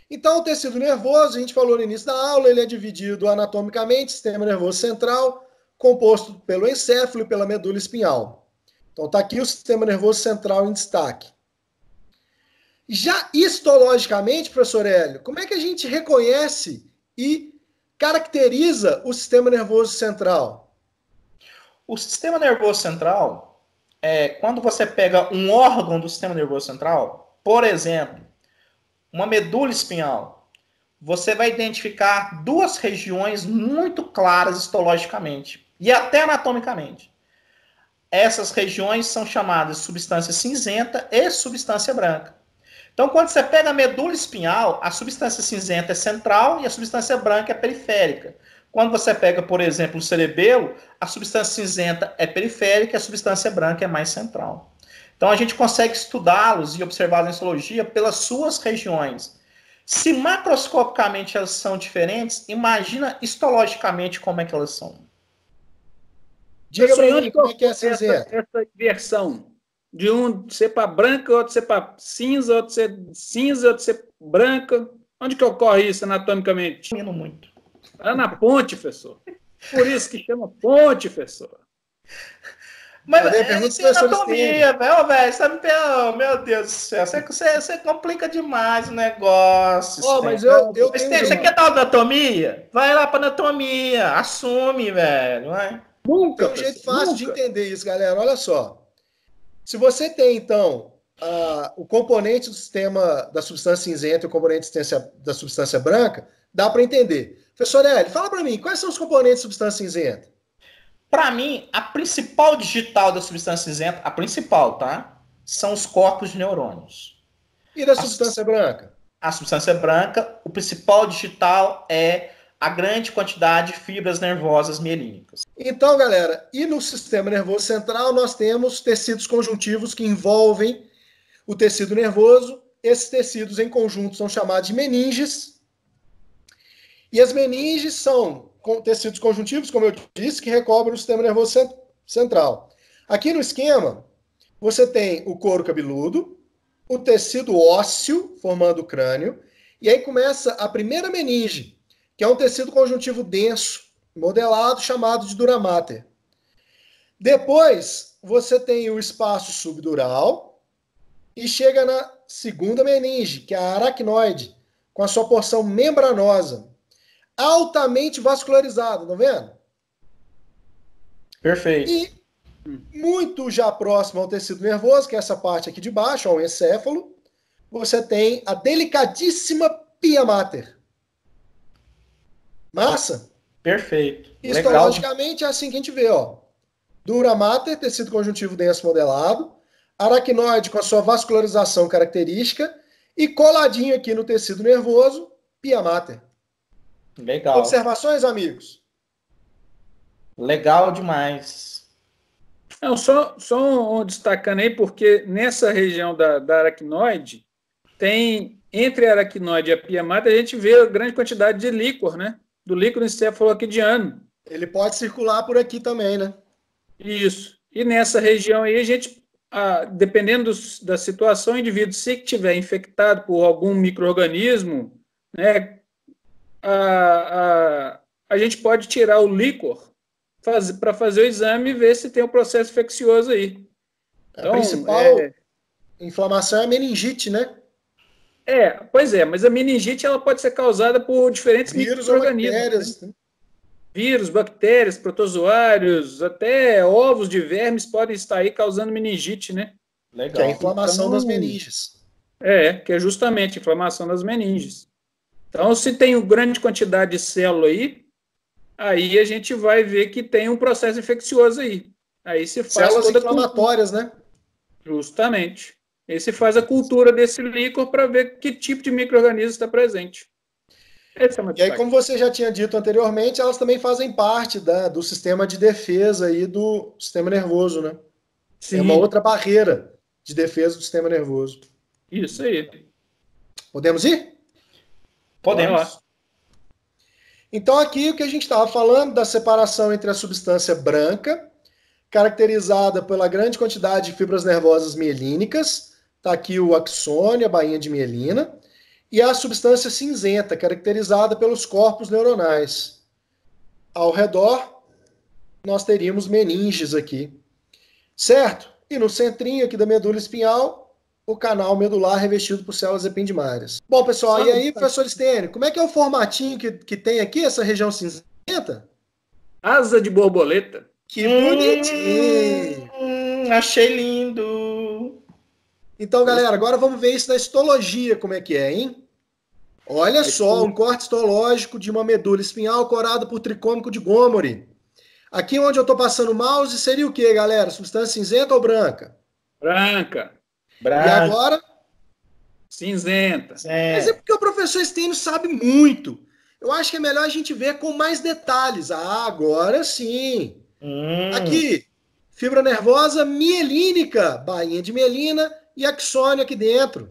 Então, o tecido nervoso, a gente falou no início da aula, ele é dividido anatomicamente, sistema nervoso central, composto pelo encéfalo e pela medula espinhal. Então, está aqui o sistema nervoso central em destaque. Já histologicamente, professor Hélio, como é que a gente reconhece e caracteriza o sistema nervoso central? O sistema nervoso central é quando você pega um órgão do sistema nervoso central, por exemplo, uma medula espinhal, você vai identificar duas regiões muito claras histologicamente e até anatomicamente. Essas regiões são chamadas substância cinzenta e substância branca. Então, quando você pega a medula espinhal, a substância cinzenta é central e a substância branca é periférica. Quando você pega, por exemplo, o cerebelo, a substância cinzenta é periférica e a substância branca é mais central. Então, a gente consegue estudá-los e observá-los em histologia pelas suas regiões. Se macroscopicamente elas são diferentes, imagina histologicamente como é que elas são. Diga para mim como é que é, é, é essa, essa inversão de um ser para branca, outro ser para cinza, outro ser cinza, outro ser branca. Onde que ocorre isso anatomicamente? Comendo muito. Lá na ponte, professor. Por isso que chama ponte, professor. Mas Cadê? É pergunta isso é anatomia, velho, velho. Sabe, meu Deus do céu, você, você, você complica demais o negócio. Oh, mas eu, eu, mas tem, você quer é dar anatomia? Vai lá para anatomia, assume, velho. Vai. Nunca. Tem um jeito fácil nunca. de entender isso, galera. Olha só. Se você tem, então, a, o componente do sistema da substância cinzenta e o componente da substância branca, dá para entender. Professor Nelly, fala para mim, quais são os componentes da substância cinzenta? Para mim, a principal digital da substância cinzenta, a principal, tá? São os corpos de neurônios. E da a substância branca? A substância branca, o principal digital é a grande quantidade de fibras nervosas mielínicas. Então, galera, e no sistema nervoso central nós temos tecidos conjuntivos que envolvem o tecido nervoso. Esses tecidos em conjunto são chamados de meninges. E as meninges são tecidos conjuntivos, como eu disse, que recobrem o sistema nervoso central. Aqui no esquema, você tem o couro cabeludo, o tecido ósseo formando o crânio, e aí começa a primeira meninge, que é um tecido conjuntivo denso, modelado, chamado de dura mater. Depois, você tem o espaço subdural e chega na segunda meninge, que é a aracnoide, com a sua porção membranosa, altamente vascularizada, não tá vendo? Perfeito. E muito já próximo ao tecido nervoso, que é essa parte aqui de baixo, ao encéfalo, você tem a delicadíssima pia mater. Massa. Perfeito. Histologicamente é assim que a gente vê, ó. Dura mater, tecido conjuntivo denso modelado, aracnoide com a sua vascularização característica e coladinho aqui no tecido nervoso, pia mater. Legal. Observações, amigos? Legal demais. Não, só, só um destacando aí, porque nessa região da, da aracnoide, tem, entre a aracnoide e a pia mater, a gente vê a grande quantidade de líquor, né? do líquido encefaloquidiano. Ele pode circular por aqui também, né? Isso. E nessa região aí, a gente, ah, dependendo do, da situação, o indivíduo, se tiver infectado por algum microorganismo, né, a, a, a gente pode tirar o líquor faz, para fazer o exame e ver se tem um processo infeccioso aí. É, então, a principal é... inflamação é a meningite, né? É, pois é, mas a meningite ela pode ser causada por diferentes vírus microorganismos. Né? Né? Vírus, bactérias, protozoários, até ovos de vermes podem estar aí causando meningite, né? Legal. Que é a inflamação então, das meninges. É, que é justamente a inflamação das meninges. Então, se tem uma grande quantidade de célula aí, aí a gente vai ver que tem um processo infeccioso aí. Aí se faz Células inflamatórias, né? Justamente. E se faz a cultura desse líquor para ver que tipo de microorganismo está presente. É e aí, como você já tinha dito anteriormente, elas também fazem parte da, do sistema de defesa aí do sistema nervoso, né? Sim. É uma outra barreira de defesa do sistema nervoso. Isso aí. Podemos ir? Podemos. Vamos. Então, aqui o que a gente estava falando da separação entre a substância branca, caracterizada pela grande quantidade de fibras nervosas mielínicas, Está aqui o axônio, a bainha de mielina, e a substância cinzenta, caracterizada pelos corpos neuronais. Ao redor, nós teríamos meninges aqui. Certo? E no centrinho aqui da medula espinhal, o canal medular revestido por células ependimárias. Bom, pessoal, e aí, tá. professor Stênio, como é que é o formatinho que, que tem aqui, essa região cinzenta? Asa de borboleta. Que bonitinho! Hum, hum achei lindo! Então, galera, agora vamos ver isso da histologia, como é que é, hein? Olha é só, que... um corte histológico de uma medula espinhal corada por tricômico de Gomory. Aqui onde eu estou passando o mouse seria o que, galera? Substância cinzenta ou branca? Branca. branca. E agora? Cinzenta. É. Mas é porque o professor Stênio sabe muito. Eu acho que é melhor a gente ver com mais detalhes. Ah, agora sim. Hum. Aqui, fibra nervosa mielínica, bainha de mielina, e axônio aqui dentro.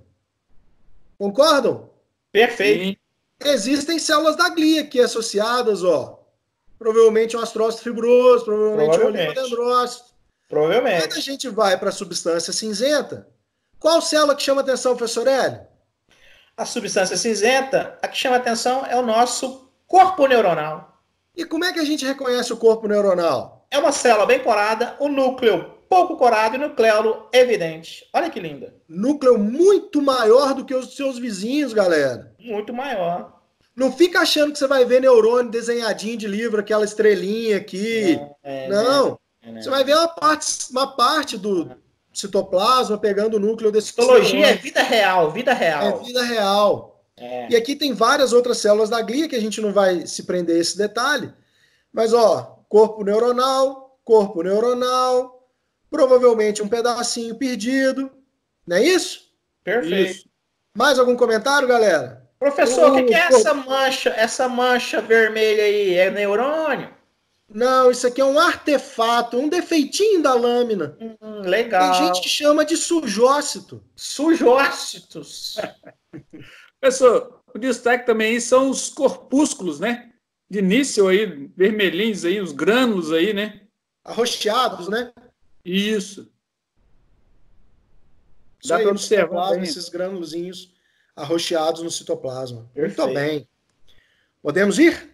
Concordam? Perfeito. Existem células da glia aqui associadas, ó. Provavelmente é um astrócito fibroso, provavelmente, é provavelmente. um oligodendrócito. Provavelmente. Quando a gente vai para a substância cinzenta, qual célula que chama atenção, professor Hélio? A substância cinzenta, a que chama atenção é o nosso corpo neuronal. E como é que a gente reconhece o corpo neuronal? É uma célula bem corada, o núcleo pouco corado e núcleo evidente. Olha que linda. Núcleo muito maior do que os seus vizinhos, galera. Muito maior. Não fica achando que você vai ver neurônio desenhadinho de livro, aquela estrelinha aqui. É, é, não. É, você vai ver uma parte, uma parte do citoplasma pegando o núcleo desse. Citologia é vida real, vida real. É vida real. É. E aqui tem várias outras células da glia que a gente não vai se prender a esse detalhe. Mas, ó, corpo neuronal, corpo neuronal, provavelmente um pedacinho perdido, não é isso? Perfeito. Isso. Mais algum comentário, galera? Professor, o que, que é essa mancha, essa mancha vermelha aí? É neurônio? Não, isso aqui é um artefato, um defeitinho da lâmina. Hum, legal. Tem gente que chama de sujócito. Sujócitos. Professor, o destaque também aí são os corpúsculos, né? De início aí, vermelhinhos aí, os grânulos aí, né? Arroxeados, né? Isso. Isso Dá para observar esses granulzinhos arroxeados no citoplasma. Perfeito. Muito bem. Podemos ir?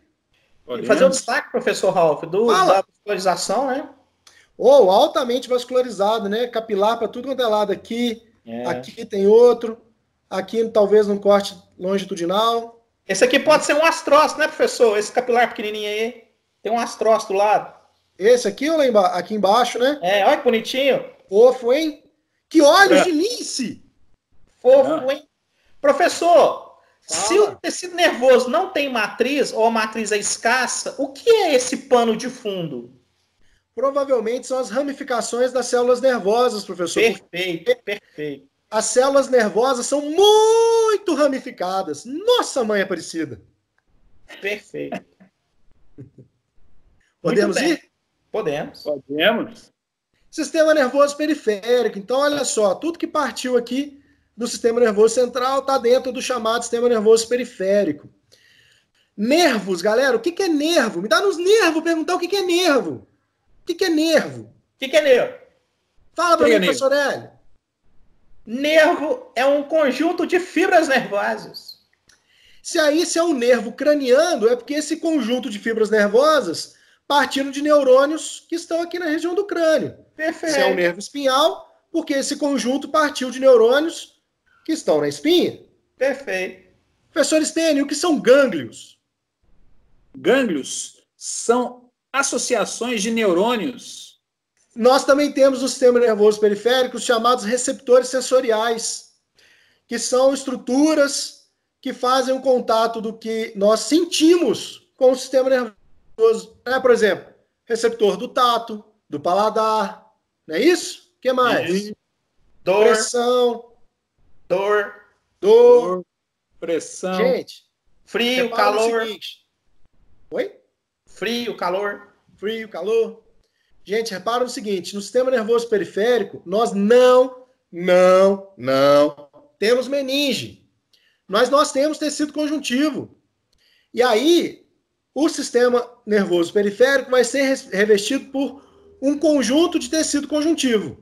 Podemos. Fazer um destaque, professor Ralph, do, da vascularização, né? Ou oh, altamente vascularizado, né? Capilar para tudo quanto é lado aqui. É. Aqui tem outro. Aqui talvez num corte longitudinal. Esse aqui pode ser um astrócito, né, professor? Esse capilar pequenininho aí. Tem um astrócito do lado. Esse aqui, lá aqui embaixo, né? É, olha que bonitinho. Fofo, hein? Que olhos é. de lince! Fofo, é. hein? Professor, Fala. se o tecido nervoso não tem matriz, ou a matriz é escassa, o que é esse pano de fundo? Provavelmente são as ramificações das células nervosas, professor. Perfeito, perfeito. As células nervosas são muito ramificadas. Nossa, mãe Aparecida! Perfeito. Podemos ir? Podemos. Podemos. Sistema nervoso periférico. Então, olha só, tudo que partiu aqui do sistema nervoso central está dentro do chamado sistema nervoso periférico. Nervos, galera, o que, que é nervo? Me dá nos nervos perguntar o que, que é nervo. O que, que é nervo? O que, que é nervo? Fala para é mim, é professor Hélio. Nervo é um conjunto de fibras nervosas. Se aí se é um nervo craniano, é porque esse conjunto de fibras nervosas partindo de neurônios que estão aqui na região do crânio. Perfeito. Se é o um nervo espinhal, porque esse conjunto partiu de neurônios que estão na espinha. Perfeito. Professor Stênio, o que são gânglios? Gânglios são associações de neurônios. Nós também temos no sistema nervoso periférico os chamados receptores sensoriais, que são estruturas que fazem o contato do que nós sentimos com o sistema nervoso gostoso. Né? Ah, por exemplo, receptor do tato, do paladar, não é isso? O que mais? Dor. Pressão. Dor. Dor. dor pressão. Gente. Frio, calor. Oi? Frio, calor. Frio, calor. Gente, repara o seguinte: no sistema nervoso periférico, nós não, não, não temos meninge. Mas nós temos tecido conjuntivo. E aí, o sistema nervoso periférico vai ser revestido por um conjunto de tecido conjuntivo.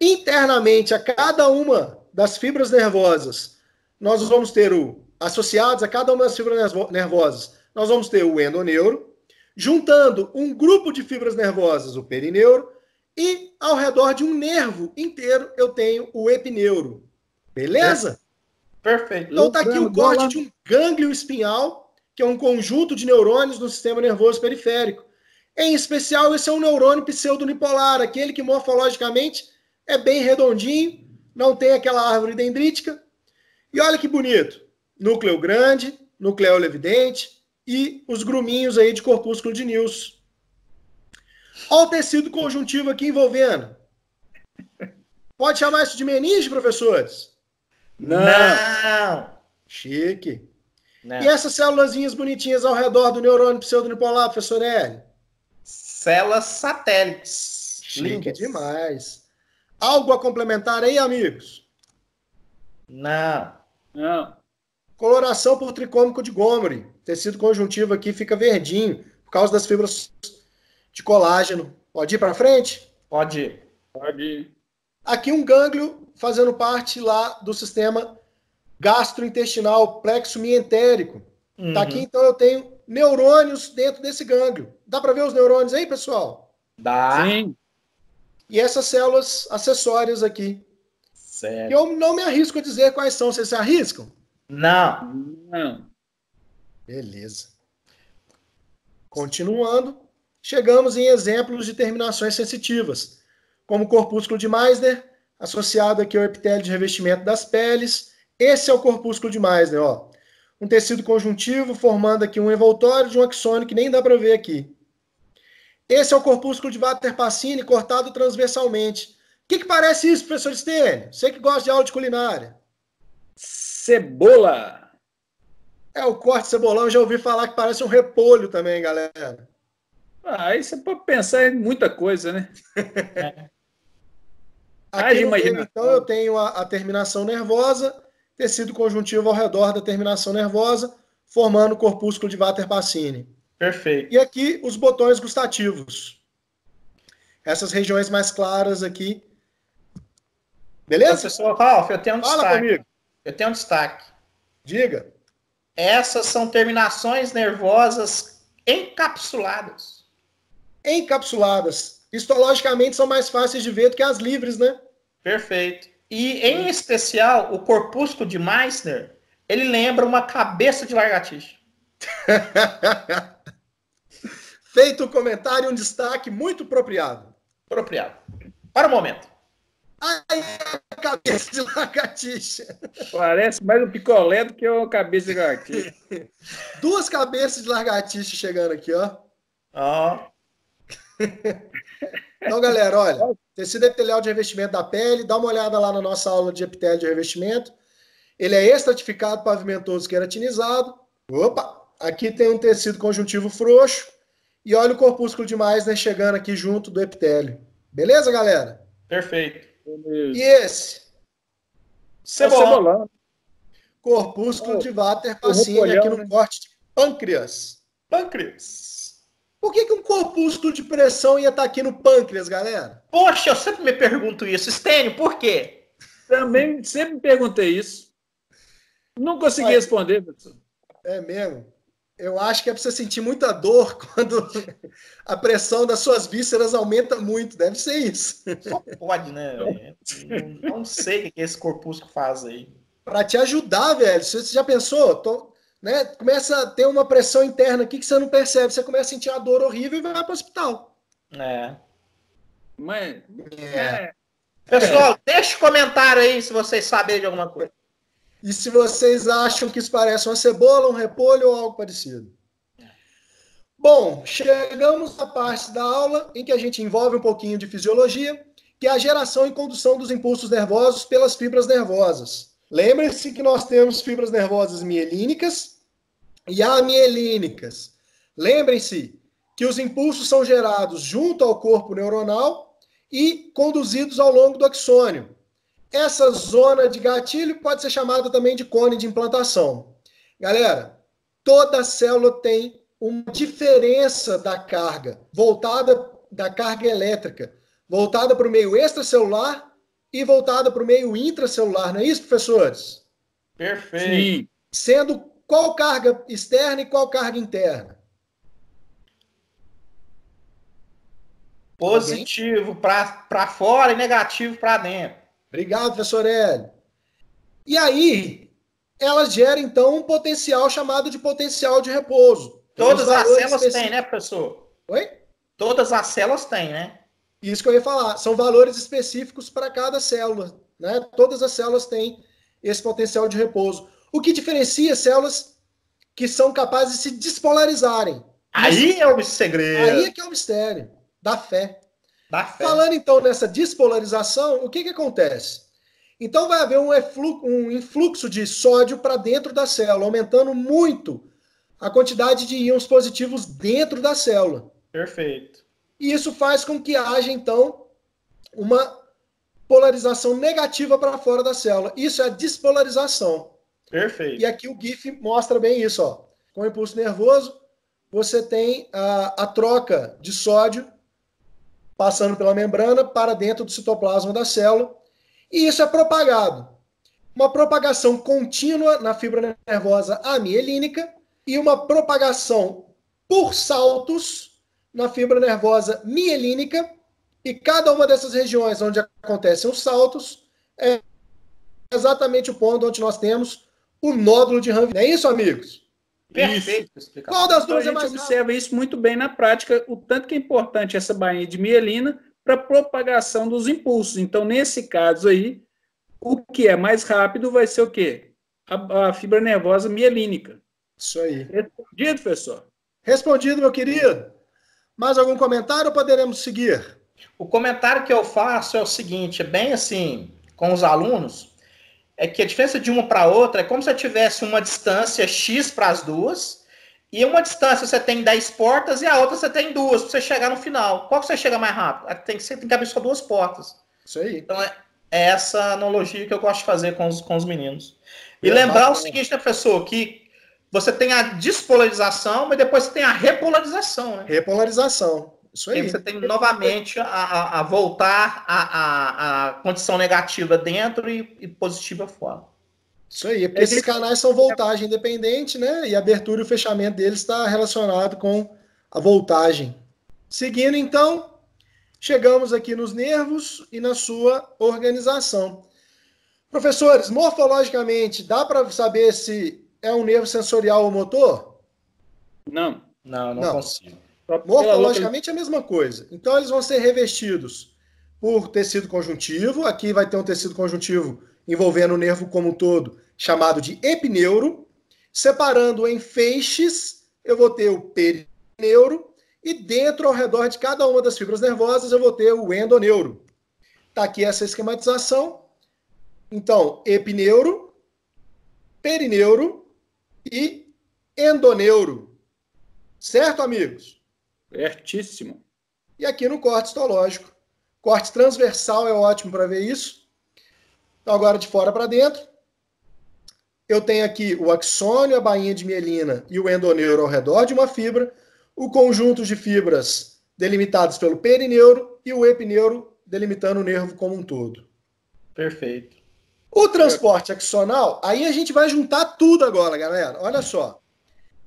Internamente a cada uma das fibras nervosas, nós vamos ter o associados a cada uma das fibras nervosas, nós vamos ter o endoneuro, juntando um grupo de fibras nervosas, o perineuro, e ao redor de um nervo inteiro eu tenho o epineuro. Beleza? É. Perfeito. Então tá aqui o corte de um gânglio espinhal que é um conjunto de neurônios no sistema nervoso periférico. Em especial, esse é um neurônio pseudonipolar, aquele que morfologicamente é bem redondinho, não tem aquela árvore dendrítica. E olha que bonito: núcleo grande, núcleo evidente e os gruminhos aí de corpúsculo de Nilson. Olha o tecido conjuntivo aqui envolvendo. Pode chamar isso de meninge, professores? Não. Não. Chique. Né? E essas células bonitinhas ao redor do neurônio pseudonipolar, professor Hélio? Células satélites. Chique demais. Algo a complementar aí, amigos? Não. Não. Coloração por tricômico de Gomery. Tecido conjuntivo aqui fica verdinho por causa das fibras de colágeno. Pode ir para frente? Pode. Pode. Aqui um gânglio fazendo parte lá do sistema gastrointestinal, plexo mientérico. Tá uhum. Tá aqui, então eu tenho neurônios dentro desse gânglio. Dá para ver os neurônios aí, pessoal? Dá. Sim. E essas células acessórias aqui. Certo. Eu não me arrisco a dizer quais são. Vocês se arriscam? Não. Não. Beleza. Continuando, chegamos em exemplos de terminações sensitivas, como o corpúsculo de Meissner, associado aqui ao epitélio de revestimento das peles, esse é o corpúsculo de né? ó. Um tecido conjuntivo formando aqui um envoltório de um axônio que nem dá para ver aqui. Esse é o corpúsculo de Vater-Pacini cortado transversalmente. O que, que parece isso, professor Stênio? Você que gosta de aula de culinária. Cebola. É, o corte cebolão eu já ouvi falar que parece um repolho também, galera. Ah, aí você pode pensar em muita coisa, né? É. Ah, aqui, ah, imagina. Então eu tenho a, a terminação nervosa tecido conjuntivo ao redor da terminação nervosa, formando o corpúsculo de Vater-Bassini. Perfeito. E aqui os botões gustativos. Essas regiões mais claras aqui. Beleza? Professor Ralf, eu tenho um Fala destaque. Comigo. Eu tenho um destaque. Diga. Essas são terminações nervosas encapsuladas. Encapsuladas. Histologicamente são mais fáceis de ver do que as livres, né? Perfeito. E, em especial, o corpúsculo de Meissner, ele lembra uma cabeça de lagartixa. Feito o um comentário, um destaque muito apropriado. Apropriado. Para o momento. Ai, a cabeça de lagartixa. Parece mais um picolé do que uma cabeça de lagartixa. Duas cabeças de lagartixa chegando aqui, ó. Ó. Oh. Então, galera, olha. Tecido epitelial de revestimento da pele, dá uma olhada lá na nossa aula de epitélio de revestimento. Ele é estratificado, pavimentoso, queratinizado. Opa! Aqui tem um tecido conjuntivo frouxo. E olha o corpúsculo de Meissner chegando aqui junto do epitélio. Beleza, galera? Perfeito. E esse? É cebolão. É cebolão. Corpúsculo oh, de váter Passini aqui no né? corte de pâncreas. Pâncreas. Por que, que um corpúsculo de pressão ia estar tá aqui no pâncreas, galera? Poxa, eu sempre me pergunto isso. Estênio, por quê? Também sempre me perguntei isso. Não consegui Mas... responder, professor. É mesmo? Eu acho que é para você sentir muita dor quando a pressão das suas vísceras aumenta muito. Deve ser isso. Só pode, né? Não, não sei o que esse corpúsculo faz aí. Para te ajudar, velho. Você já pensou? Tô né? Começa a ter uma pressão interna aqui que você não percebe. Você começa a sentir a dor horrível e vai para o hospital. É. Mas. É. é. Pessoal, é. deixe comentário aí se vocês sabem de alguma coisa. E se vocês acham que isso parece uma cebola, um repolho ou algo parecido. Bom, chegamos à parte da aula em que a gente envolve um pouquinho de fisiologia, que é a geração e condução dos impulsos nervosos pelas fibras nervosas. Lembre-se que nós temos fibras nervosas mielínicas e amielínicas. lembre se que os impulsos são gerados junto ao corpo neuronal e conduzidos ao longo do axônio. Essa zona de gatilho pode ser chamada também de cone de implantação. Galera, toda célula tem uma diferença da carga voltada da carga elétrica, voltada para o meio extracelular e voltada para o meio intracelular, não é isso, professores? Perfeito. Sim. Sendo qual carga externa e qual carga interna? Positivo para fora e negativo para dentro. Obrigado, professor Hélio. E aí, ela gera, então, um potencial chamado de potencial de repouso. Todas as células têm, né, professor? Oi? Todas as células têm, né? Isso que eu ia falar, são valores específicos para cada célula, né? Todas as células têm esse potencial de repouso. O que diferencia células que são capazes de se despolarizarem. Aí é o segredo. Aí é que é o mistério da fé. Da fé. Falando então nessa despolarização, o que que acontece? Então vai haver um, um influxo de sódio para dentro da célula, aumentando muito a quantidade de íons positivos dentro da célula. Perfeito. E isso faz com que haja, então, uma polarização negativa para fora da célula. Isso é a despolarização. Perfeito. E aqui o GIF mostra bem isso. Ó. Com o impulso nervoso, você tem a, a troca de sódio passando pela membrana para dentro do citoplasma da célula. E isso é propagado. Uma propagação contínua na fibra nervosa amielínica e uma propagação por saltos na fibra nervosa mielínica, e cada uma dessas regiões onde acontecem os saltos é exatamente o ponto onde nós temos o nódulo de Ranvier. Não é isso, amigos? Perfeito. Isso. Qual das duas é então, é mais A gente mais observa rápido? isso muito bem na prática, o tanto que é importante essa bainha de mielina para propagação dos impulsos. Então, nesse caso aí, o que é mais rápido vai ser o quê? A, a fibra nervosa mielínica. Isso aí. Respondido, professor? Respondido, meu querido. Mais algum comentário ou poderemos seguir? O comentário que eu faço é o seguinte, é bem assim, com os alunos, é que a diferença de uma para outra é como se eu tivesse uma distância X para as duas, e uma distância você tem 10 portas e a outra você tem duas, para você chegar no final. Qual que você chega mais rápido? Ah, tem que, você tem que abrir só duas portas. Isso aí. Então é, é essa analogia que eu gosto de fazer com os, com os meninos. E é lembrar bacana. o seguinte, né, professor, que você tem a despolarização, mas depois você tem a repolarização, né? Repolarização. Isso aí. E você tem novamente a, a, a voltar a, a, condição negativa dentro e, e, positiva fora. Isso aí, é porque esses canais são voltagem independente, né? E a abertura e o fechamento deles está relacionado com a voltagem. Seguindo, então, chegamos aqui nos nervos e na sua organização. Professores, morfologicamente, dá para saber se é um nervo sensorial ou motor? Não. Não, não, não. consigo. Morfologicamente é a mesma coisa. Então, eles vão ser revestidos por tecido conjuntivo. Aqui vai ter um tecido conjuntivo envolvendo o nervo como um todo, chamado de epineuro. Separando em feixes, eu vou ter o perineuro. E dentro, ao redor de cada uma das fibras nervosas, eu vou ter o endoneuro. Está aqui essa esquematização. Então, epineuro, perineuro, e endoneuro. Certo, amigos? Certíssimo. E aqui no corte histológico. Corte transversal é ótimo para ver isso. Então, agora de fora para dentro. Eu tenho aqui o axônio, a bainha de mielina e o endoneuro ao redor de uma fibra. O conjunto de fibras delimitadas pelo perineuro e o epineuro delimitando o nervo como um todo. Perfeito. O transporte axonal, aí a gente vai juntar tudo agora, galera. Olha só.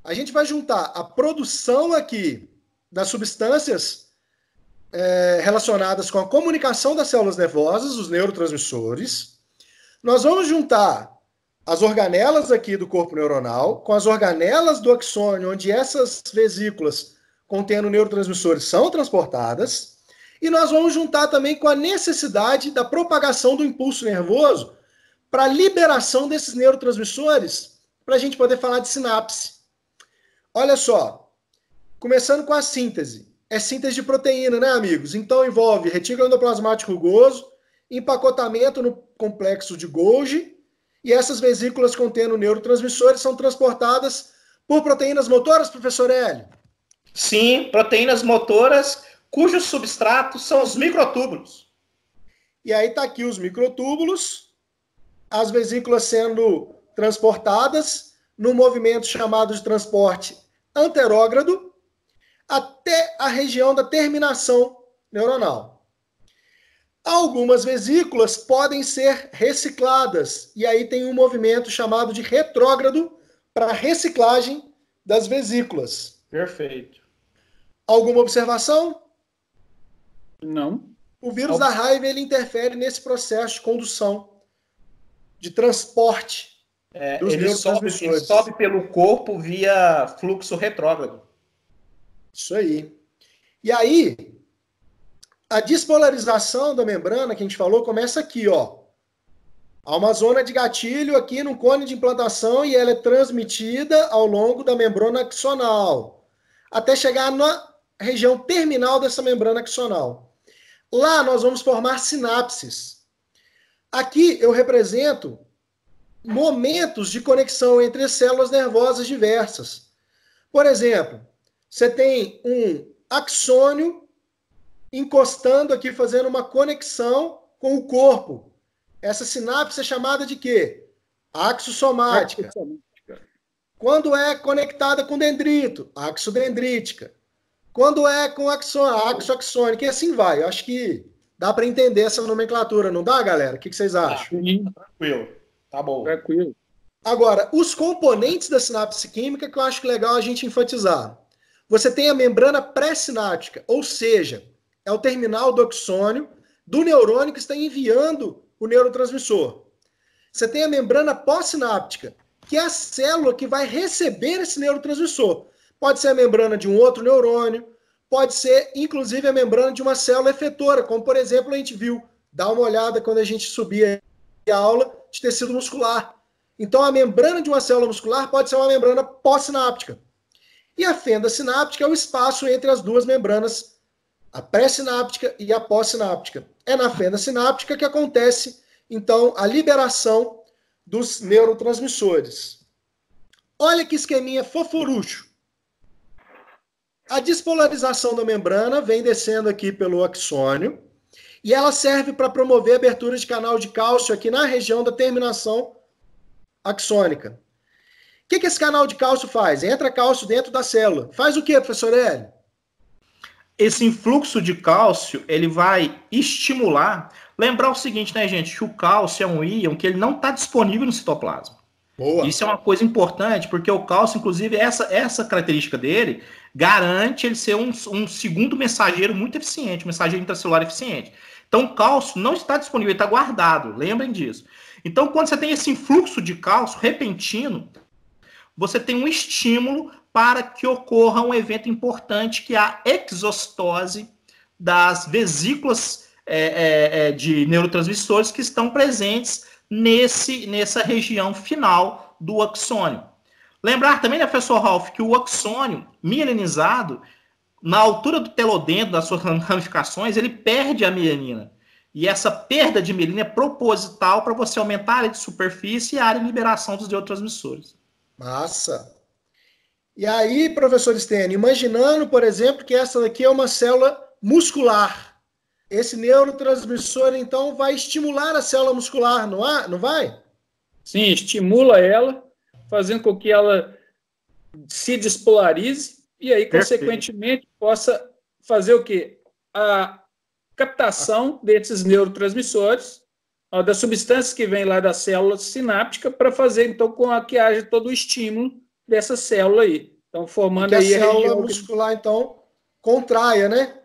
A gente vai juntar a produção aqui das substâncias é, relacionadas com a comunicação das células nervosas, os neurotransmissores. Nós vamos juntar as organelas aqui do corpo neuronal com as organelas do axônio, onde essas vesículas contendo neurotransmissores são transportadas. E nós vamos juntar também com a necessidade da propagação do impulso nervoso para a liberação desses neurotransmissores para a gente poder falar de sinapse. Olha só, começando com a síntese. É síntese de proteína, né, amigos? Então envolve retículo endoplasmático rugoso, empacotamento no complexo de Golgi, e essas vesículas contendo neurotransmissores são transportadas por proteínas motoras, professor Hélio? Sim, proteínas motoras cujos substratos são os microtúbulos. E aí está aqui os microtúbulos, as vesículas sendo transportadas no movimento chamado de transporte anterógrado até a região da terminação neuronal. Algumas vesículas podem ser recicladas, e aí tem um movimento chamado de retrógrado para reciclagem das vesículas. Perfeito. Alguma observação? Não. O vírus da raiva ele interfere nesse processo de condução de transporte. É, ele, sobe, ele sobe pelo corpo via fluxo retrógrado. Isso aí. E aí, a despolarização da membrana que a gente falou começa aqui, ó. Há uma zona de gatilho aqui no cone de implantação e ela é transmitida ao longo da membrana axonal, até chegar na região terminal dessa membrana axonal. Lá nós vamos formar sinapses. Aqui eu represento momentos de conexão entre células nervosas diversas. Por exemplo, você tem um axônio encostando aqui, fazendo uma conexão com o corpo. Essa sinapse é chamada de quê? Axossomática. Quando é conectada com dendrito, axodendrítica. Quando é com axônio, axoaxônica, e assim vai. Eu acho que Dá para entender essa nomenclatura, não dá, galera? O que, que vocês tá, acham? Tá, tranquilo. Tá bom. Tranquilo. Agora, os componentes da sinapse química que eu acho que é legal a gente enfatizar. Você tem a membrana pré-sináptica, ou seja, é o terminal do axônio do neurônio que está enviando o neurotransmissor. Você tem a membrana pós-sináptica, que é a célula que vai receber esse neurotransmissor. Pode ser a membrana de um outro neurônio, pode ser, inclusive, a membrana de uma célula efetora, como, por exemplo, a gente viu. Dá uma olhada quando a gente subia a aula de tecido muscular. Então, a membrana de uma célula muscular pode ser uma membrana pós-sináptica. E a fenda sináptica é o espaço entre as duas membranas, a pré-sináptica e a pós-sináptica. É na fenda sináptica que acontece, então, a liberação dos neurotransmissores. Olha que esqueminha fofurucho. A despolarização da membrana vem descendo aqui pelo axônio e ela serve para promover abertura de canal de cálcio aqui na região da terminação axônica. O que, que esse canal de cálcio faz? Entra cálcio dentro da célula. Faz o que, professor Eli? Esse influxo de cálcio, ele vai estimular... Lembrar o seguinte, né, gente? Que o cálcio é um íon que ele não está disponível no citoplasma. Boa. Isso é uma coisa importante, porque o cálcio, inclusive, essa, essa característica dele garante ele ser um, um segundo mensageiro muito eficiente, um mensageiro intracelular eficiente. Então, o cálcio não está disponível, ele está guardado, lembrem disso. Então, quando você tem esse influxo de cálcio repentino, você tem um estímulo para que ocorra um evento importante, que é a exostose das vesículas é, é, é de neurotransmissores que estão presentes nesse, nessa região final do axônio. Lembrar também, né, professor Ralph, que o axônio mielinizado, na altura do telodendro, das suas ramificações, ele perde a mielina. E essa perda de mielina é proposital para você aumentar a área de superfície e a área de liberação dos neurotransmissores. Massa! E aí, professor Stênio, imaginando, por exemplo, que essa daqui é uma célula muscular, esse neurotransmissor, então, vai estimular a célula muscular, não, há, não vai? Sim, estimula ela, fazendo com que ela se despolarize e aí, Perfeito. consequentemente, possa fazer o quê? A captação desses neurotransmissores, das substâncias que vêm lá da célula sináptica, para fazer, então, com a que haja todo o estímulo dessa célula aí. Então, formando aí a, a célula muscular, então, contraia, né?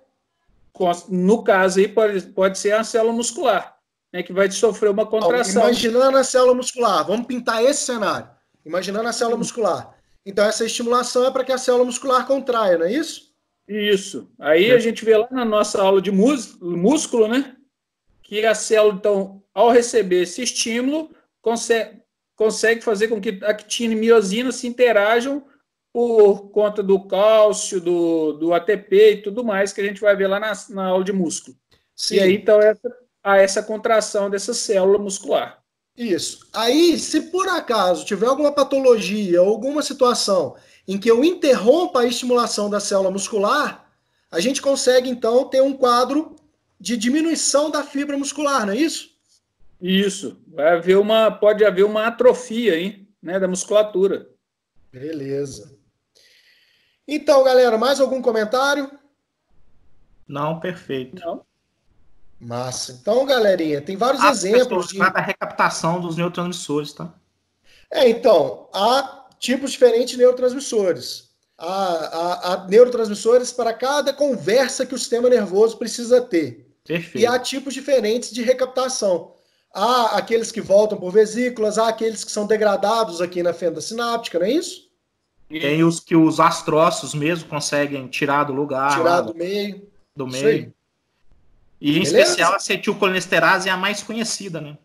no caso aí, pode, pode ser a célula muscular, né, que vai sofrer uma contração. Imaginando a célula muscular, vamos pintar esse cenário. Imaginando a célula muscular. Então, essa estimulação é para que a célula muscular contraia, não é isso? Isso. Aí é. a gente vê lá na nossa aula de músculo, né? Que a célula, então, ao receber esse estímulo, consegue, consegue fazer com que actina e miosina se interajam por conta do cálcio, do, do ATP e tudo mais que a gente vai ver lá na, na aula de músculo. Sim. E aí, então, essa, há essa contração dessa célula muscular. Isso. Aí, se por acaso tiver alguma patologia ou alguma situação em que eu interrompa a estimulação da célula muscular, a gente consegue então ter um quadro de diminuição da fibra muscular, não é isso? Isso. Vai haver uma, pode haver uma atrofia aí, né, da musculatura. Beleza. Então, galera, mais algum comentário? Não, perfeito. Não. Massa. Então, galerinha, tem vários As exemplos. De... A recaptação dos neurotransmissores, tá? É, então, há tipos diferentes de neurotransmissores. Há, há, há neurotransmissores para cada conversa que o sistema nervoso precisa ter. Perfeito. E há tipos diferentes de recaptação. Há aqueles que voltam por vesículas, há aqueles que são degradados aqui na fenda sináptica, não é isso? Tem os que os astroços mesmo conseguem tirar do lugar. Tirar do meio. Do meio. E em especial a acetilcolinesterase é a mais conhecida, né?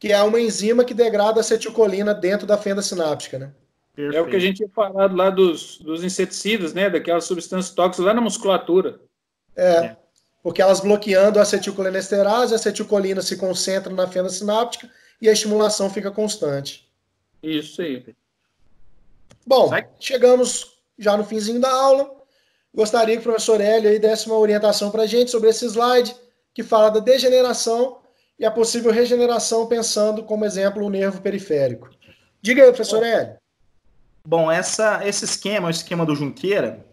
Que é uma enzima que degrada a acetilcolina dentro da fenda sináptica, né? Perfeito. É o que a gente tinha falado lá dos, dos inseticidas, né? Daquelas substâncias tóxicas lá na musculatura. É. é. Porque elas bloqueando a acetilcolinesterase, a acetilcolina se concentra na fenda sináptica e a estimulação fica constante. Isso aí. Bom, chegamos já no finzinho da aula. Gostaria que o professor Hélio aí desse uma orientação para a gente sobre esse slide que fala da degeneração e a possível regeneração, pensando como exemplo o nervo periférico. Diga aí, professor Hélio. Bom, essa, esse esquema é o esquema do Junqueira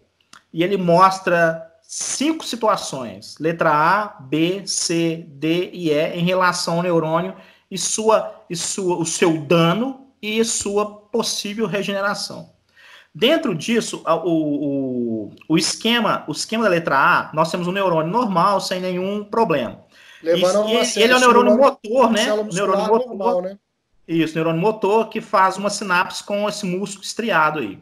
e ele mostra cinco situações: letra A, B, C, D e E em relação ao neurônio e, sua, e sua, o seu dano e sua possível regeneração. Dentro disso, o, o, o, esquema, o esquema da letra A, nós temos um neurônio normal, sem nenhum problema. Levando e, ele, ele é um neurônio motor, né? Neurônio motor, normal, né? Isso, neurônio motor que faz uma sinapse com esse músculo estriado aí.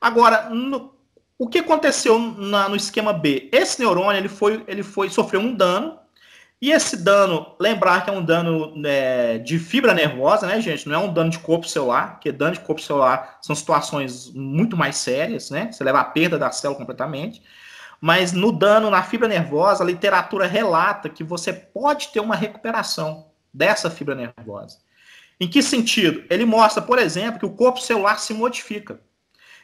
Agora, no, o que aconteceu na, no esquema B? Esse neurônio ele foi, ele foi sofreu um dano e esse dano, lembrar que é um dano né, de fibra nervosa, né, gente? Não é um dano de corpo celular, porque dano de corpo celular são situações muito mais sérias, né? Você leva a perda da célula completamente. Mas no dano na fibra nervosa, a literatura relata que você pode ter uma recuperação dessa fibra nervosa. Em que sentido? Ele mostra, por exemplo, que o corpo celular se modifica.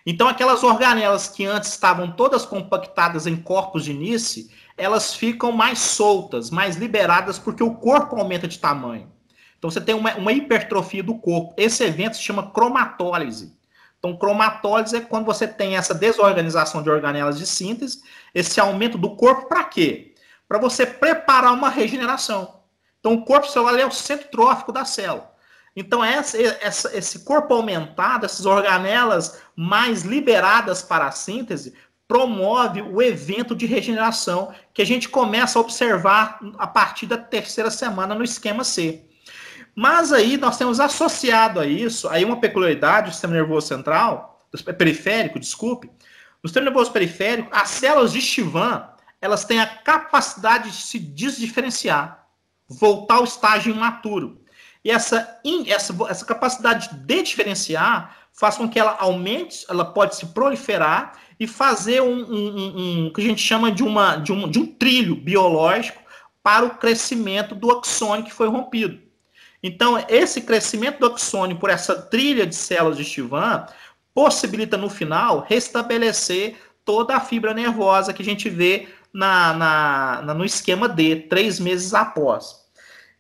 Então, aquelas organelas que antes estavam todas compactadas em corpos de Nice, elas ficam mais soltas, mais liberadas, porque o corpo aumenta de tamanho. Então você tem uma, uma hipertrofia do corpo. Esse evento se chama cromatólise. Então, cromatólise é quando você tem essa desorganização de organelas de síntese, esse aumento do corpo para quê? Para você preparar uma regeneração. Então, o corpo celular é o centro trófico da célula. Então, essa, essa, esse corpo aumentado, essas organelas mais liberadas para a síntese, promove o evento de regeneração que a gente começa a observar a partir da terceira semana no esquema C. Mas aí nós temos associado a isso aí uma peculiaridade do sistema nervoso central, periférico, desculpe, no sistema nervoso periférico, as células de Chivan, elas têm a capacidade de se desdiferenciar, voltar ao estágio imaturo. E essa, essa, essa capacidade de diferenciar faz com que ela aumente, ela pode se proliferar e fazer um, um, um que a gente chama de, uma, de, um, de um trilho biológico para o crescimento do axônio que foi rompido. Então, esse crescimento do axônio por essa trilha de células de Chivan possibilita, no final, restabelecer toda a fibra nervosa que a gente vê na, na, na no esquema D, três meses após.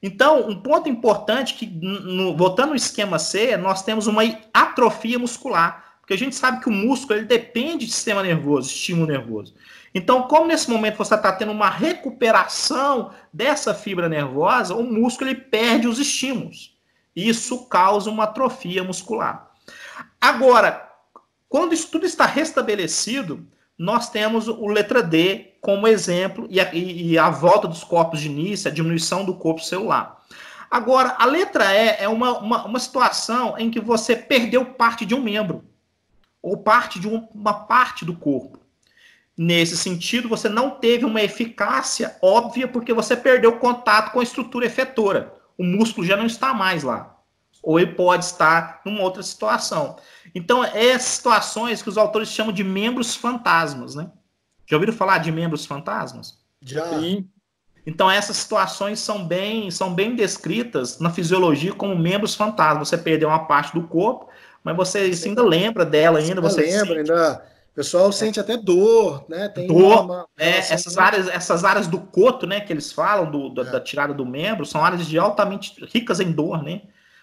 Então, um ponto importante que, no, voltando no esquema C, nós temos uma atrofia muscular porque a gente sabe que o músculo ele depende de sistema nervoso, estímulo nervoso. Então, como nesse momento você está tendo uma recuperação dessa fibra nervosa, o músculo ele perde os estímulos. Isso causa uma atrofia muscular. Agora, quando isso tudo está restabelecido, nós temos o letra D como exemplo e a, e a volta dos corpos de início, a diminuição do corpo celular. Agora, a letra E é uma, uma, uma situação em que você perdeu parte de um membro ou parte de uma parte do corpo. Nesse sentido, você não teve uma eficácia óbvia porque você perdeu contato com a estrutura efetora. O músculo já não está mais lá. Ou ele pode estar numa outra situação. Então, é situações que os autores chamam de membros fantasmas, né? Já ouviram falar de membros fantasmas? Já. Sim. Então essas situações são bem, são bem descritas na fisiologia como membros fantasmas. Você perdeu uma parte do corpo mas você ainda lembra dela ainda, você, lembra sente. ainda. O pessoal é. sente é. até dor, né? Tem dor, uma, uma é, essas né? áreas, essas áreas do coto, né, que eles falam do, do é. da tirada do membro, são áreas de altamente ricas em dor, né?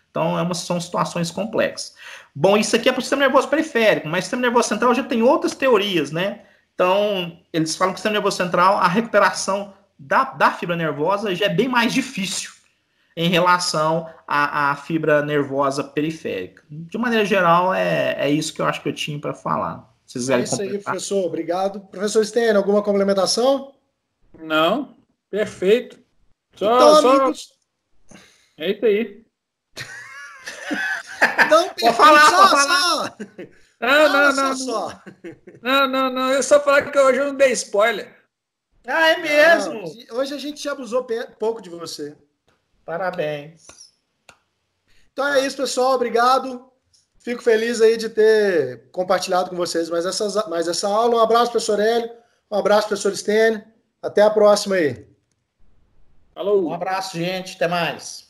Então, é uma, são situações complexas. Bom, isso aqui é para o sistema nervoso periférico, mas o sistema nervoso central já tem outras teorias, né? Então, eles falam que o sistema nervoso central, a recuperação da, da fibra nervosa já é bem mais difícil em relação à, à fibra nervosa periférica. De maneira geral, é, é isso que eu acho que eu tinha para falar. Se é isso completar. aí, professor. Obrigado. Professor Stênio, alguma complementação? Não, perfeito. Só, então, só... amigos... É isso aí. Não, perfeito, falar, só, falar. só. Não, não, não. Não, só. não, não, não. Eu só falar que hoje eu não dei spoiler. Ah, é mesmo? hoje a gente já abusou pouco de você. Parabéns. Então é isso, pessoal. Obrigado. Fico feliz aí de ter compartilhado com vocês mais, essas, mais essa aula. Um abraço, professor Hélio. Um abraço, professor Stênio. Até a próxima aí. Falou. Um abraço, gente. Até mais.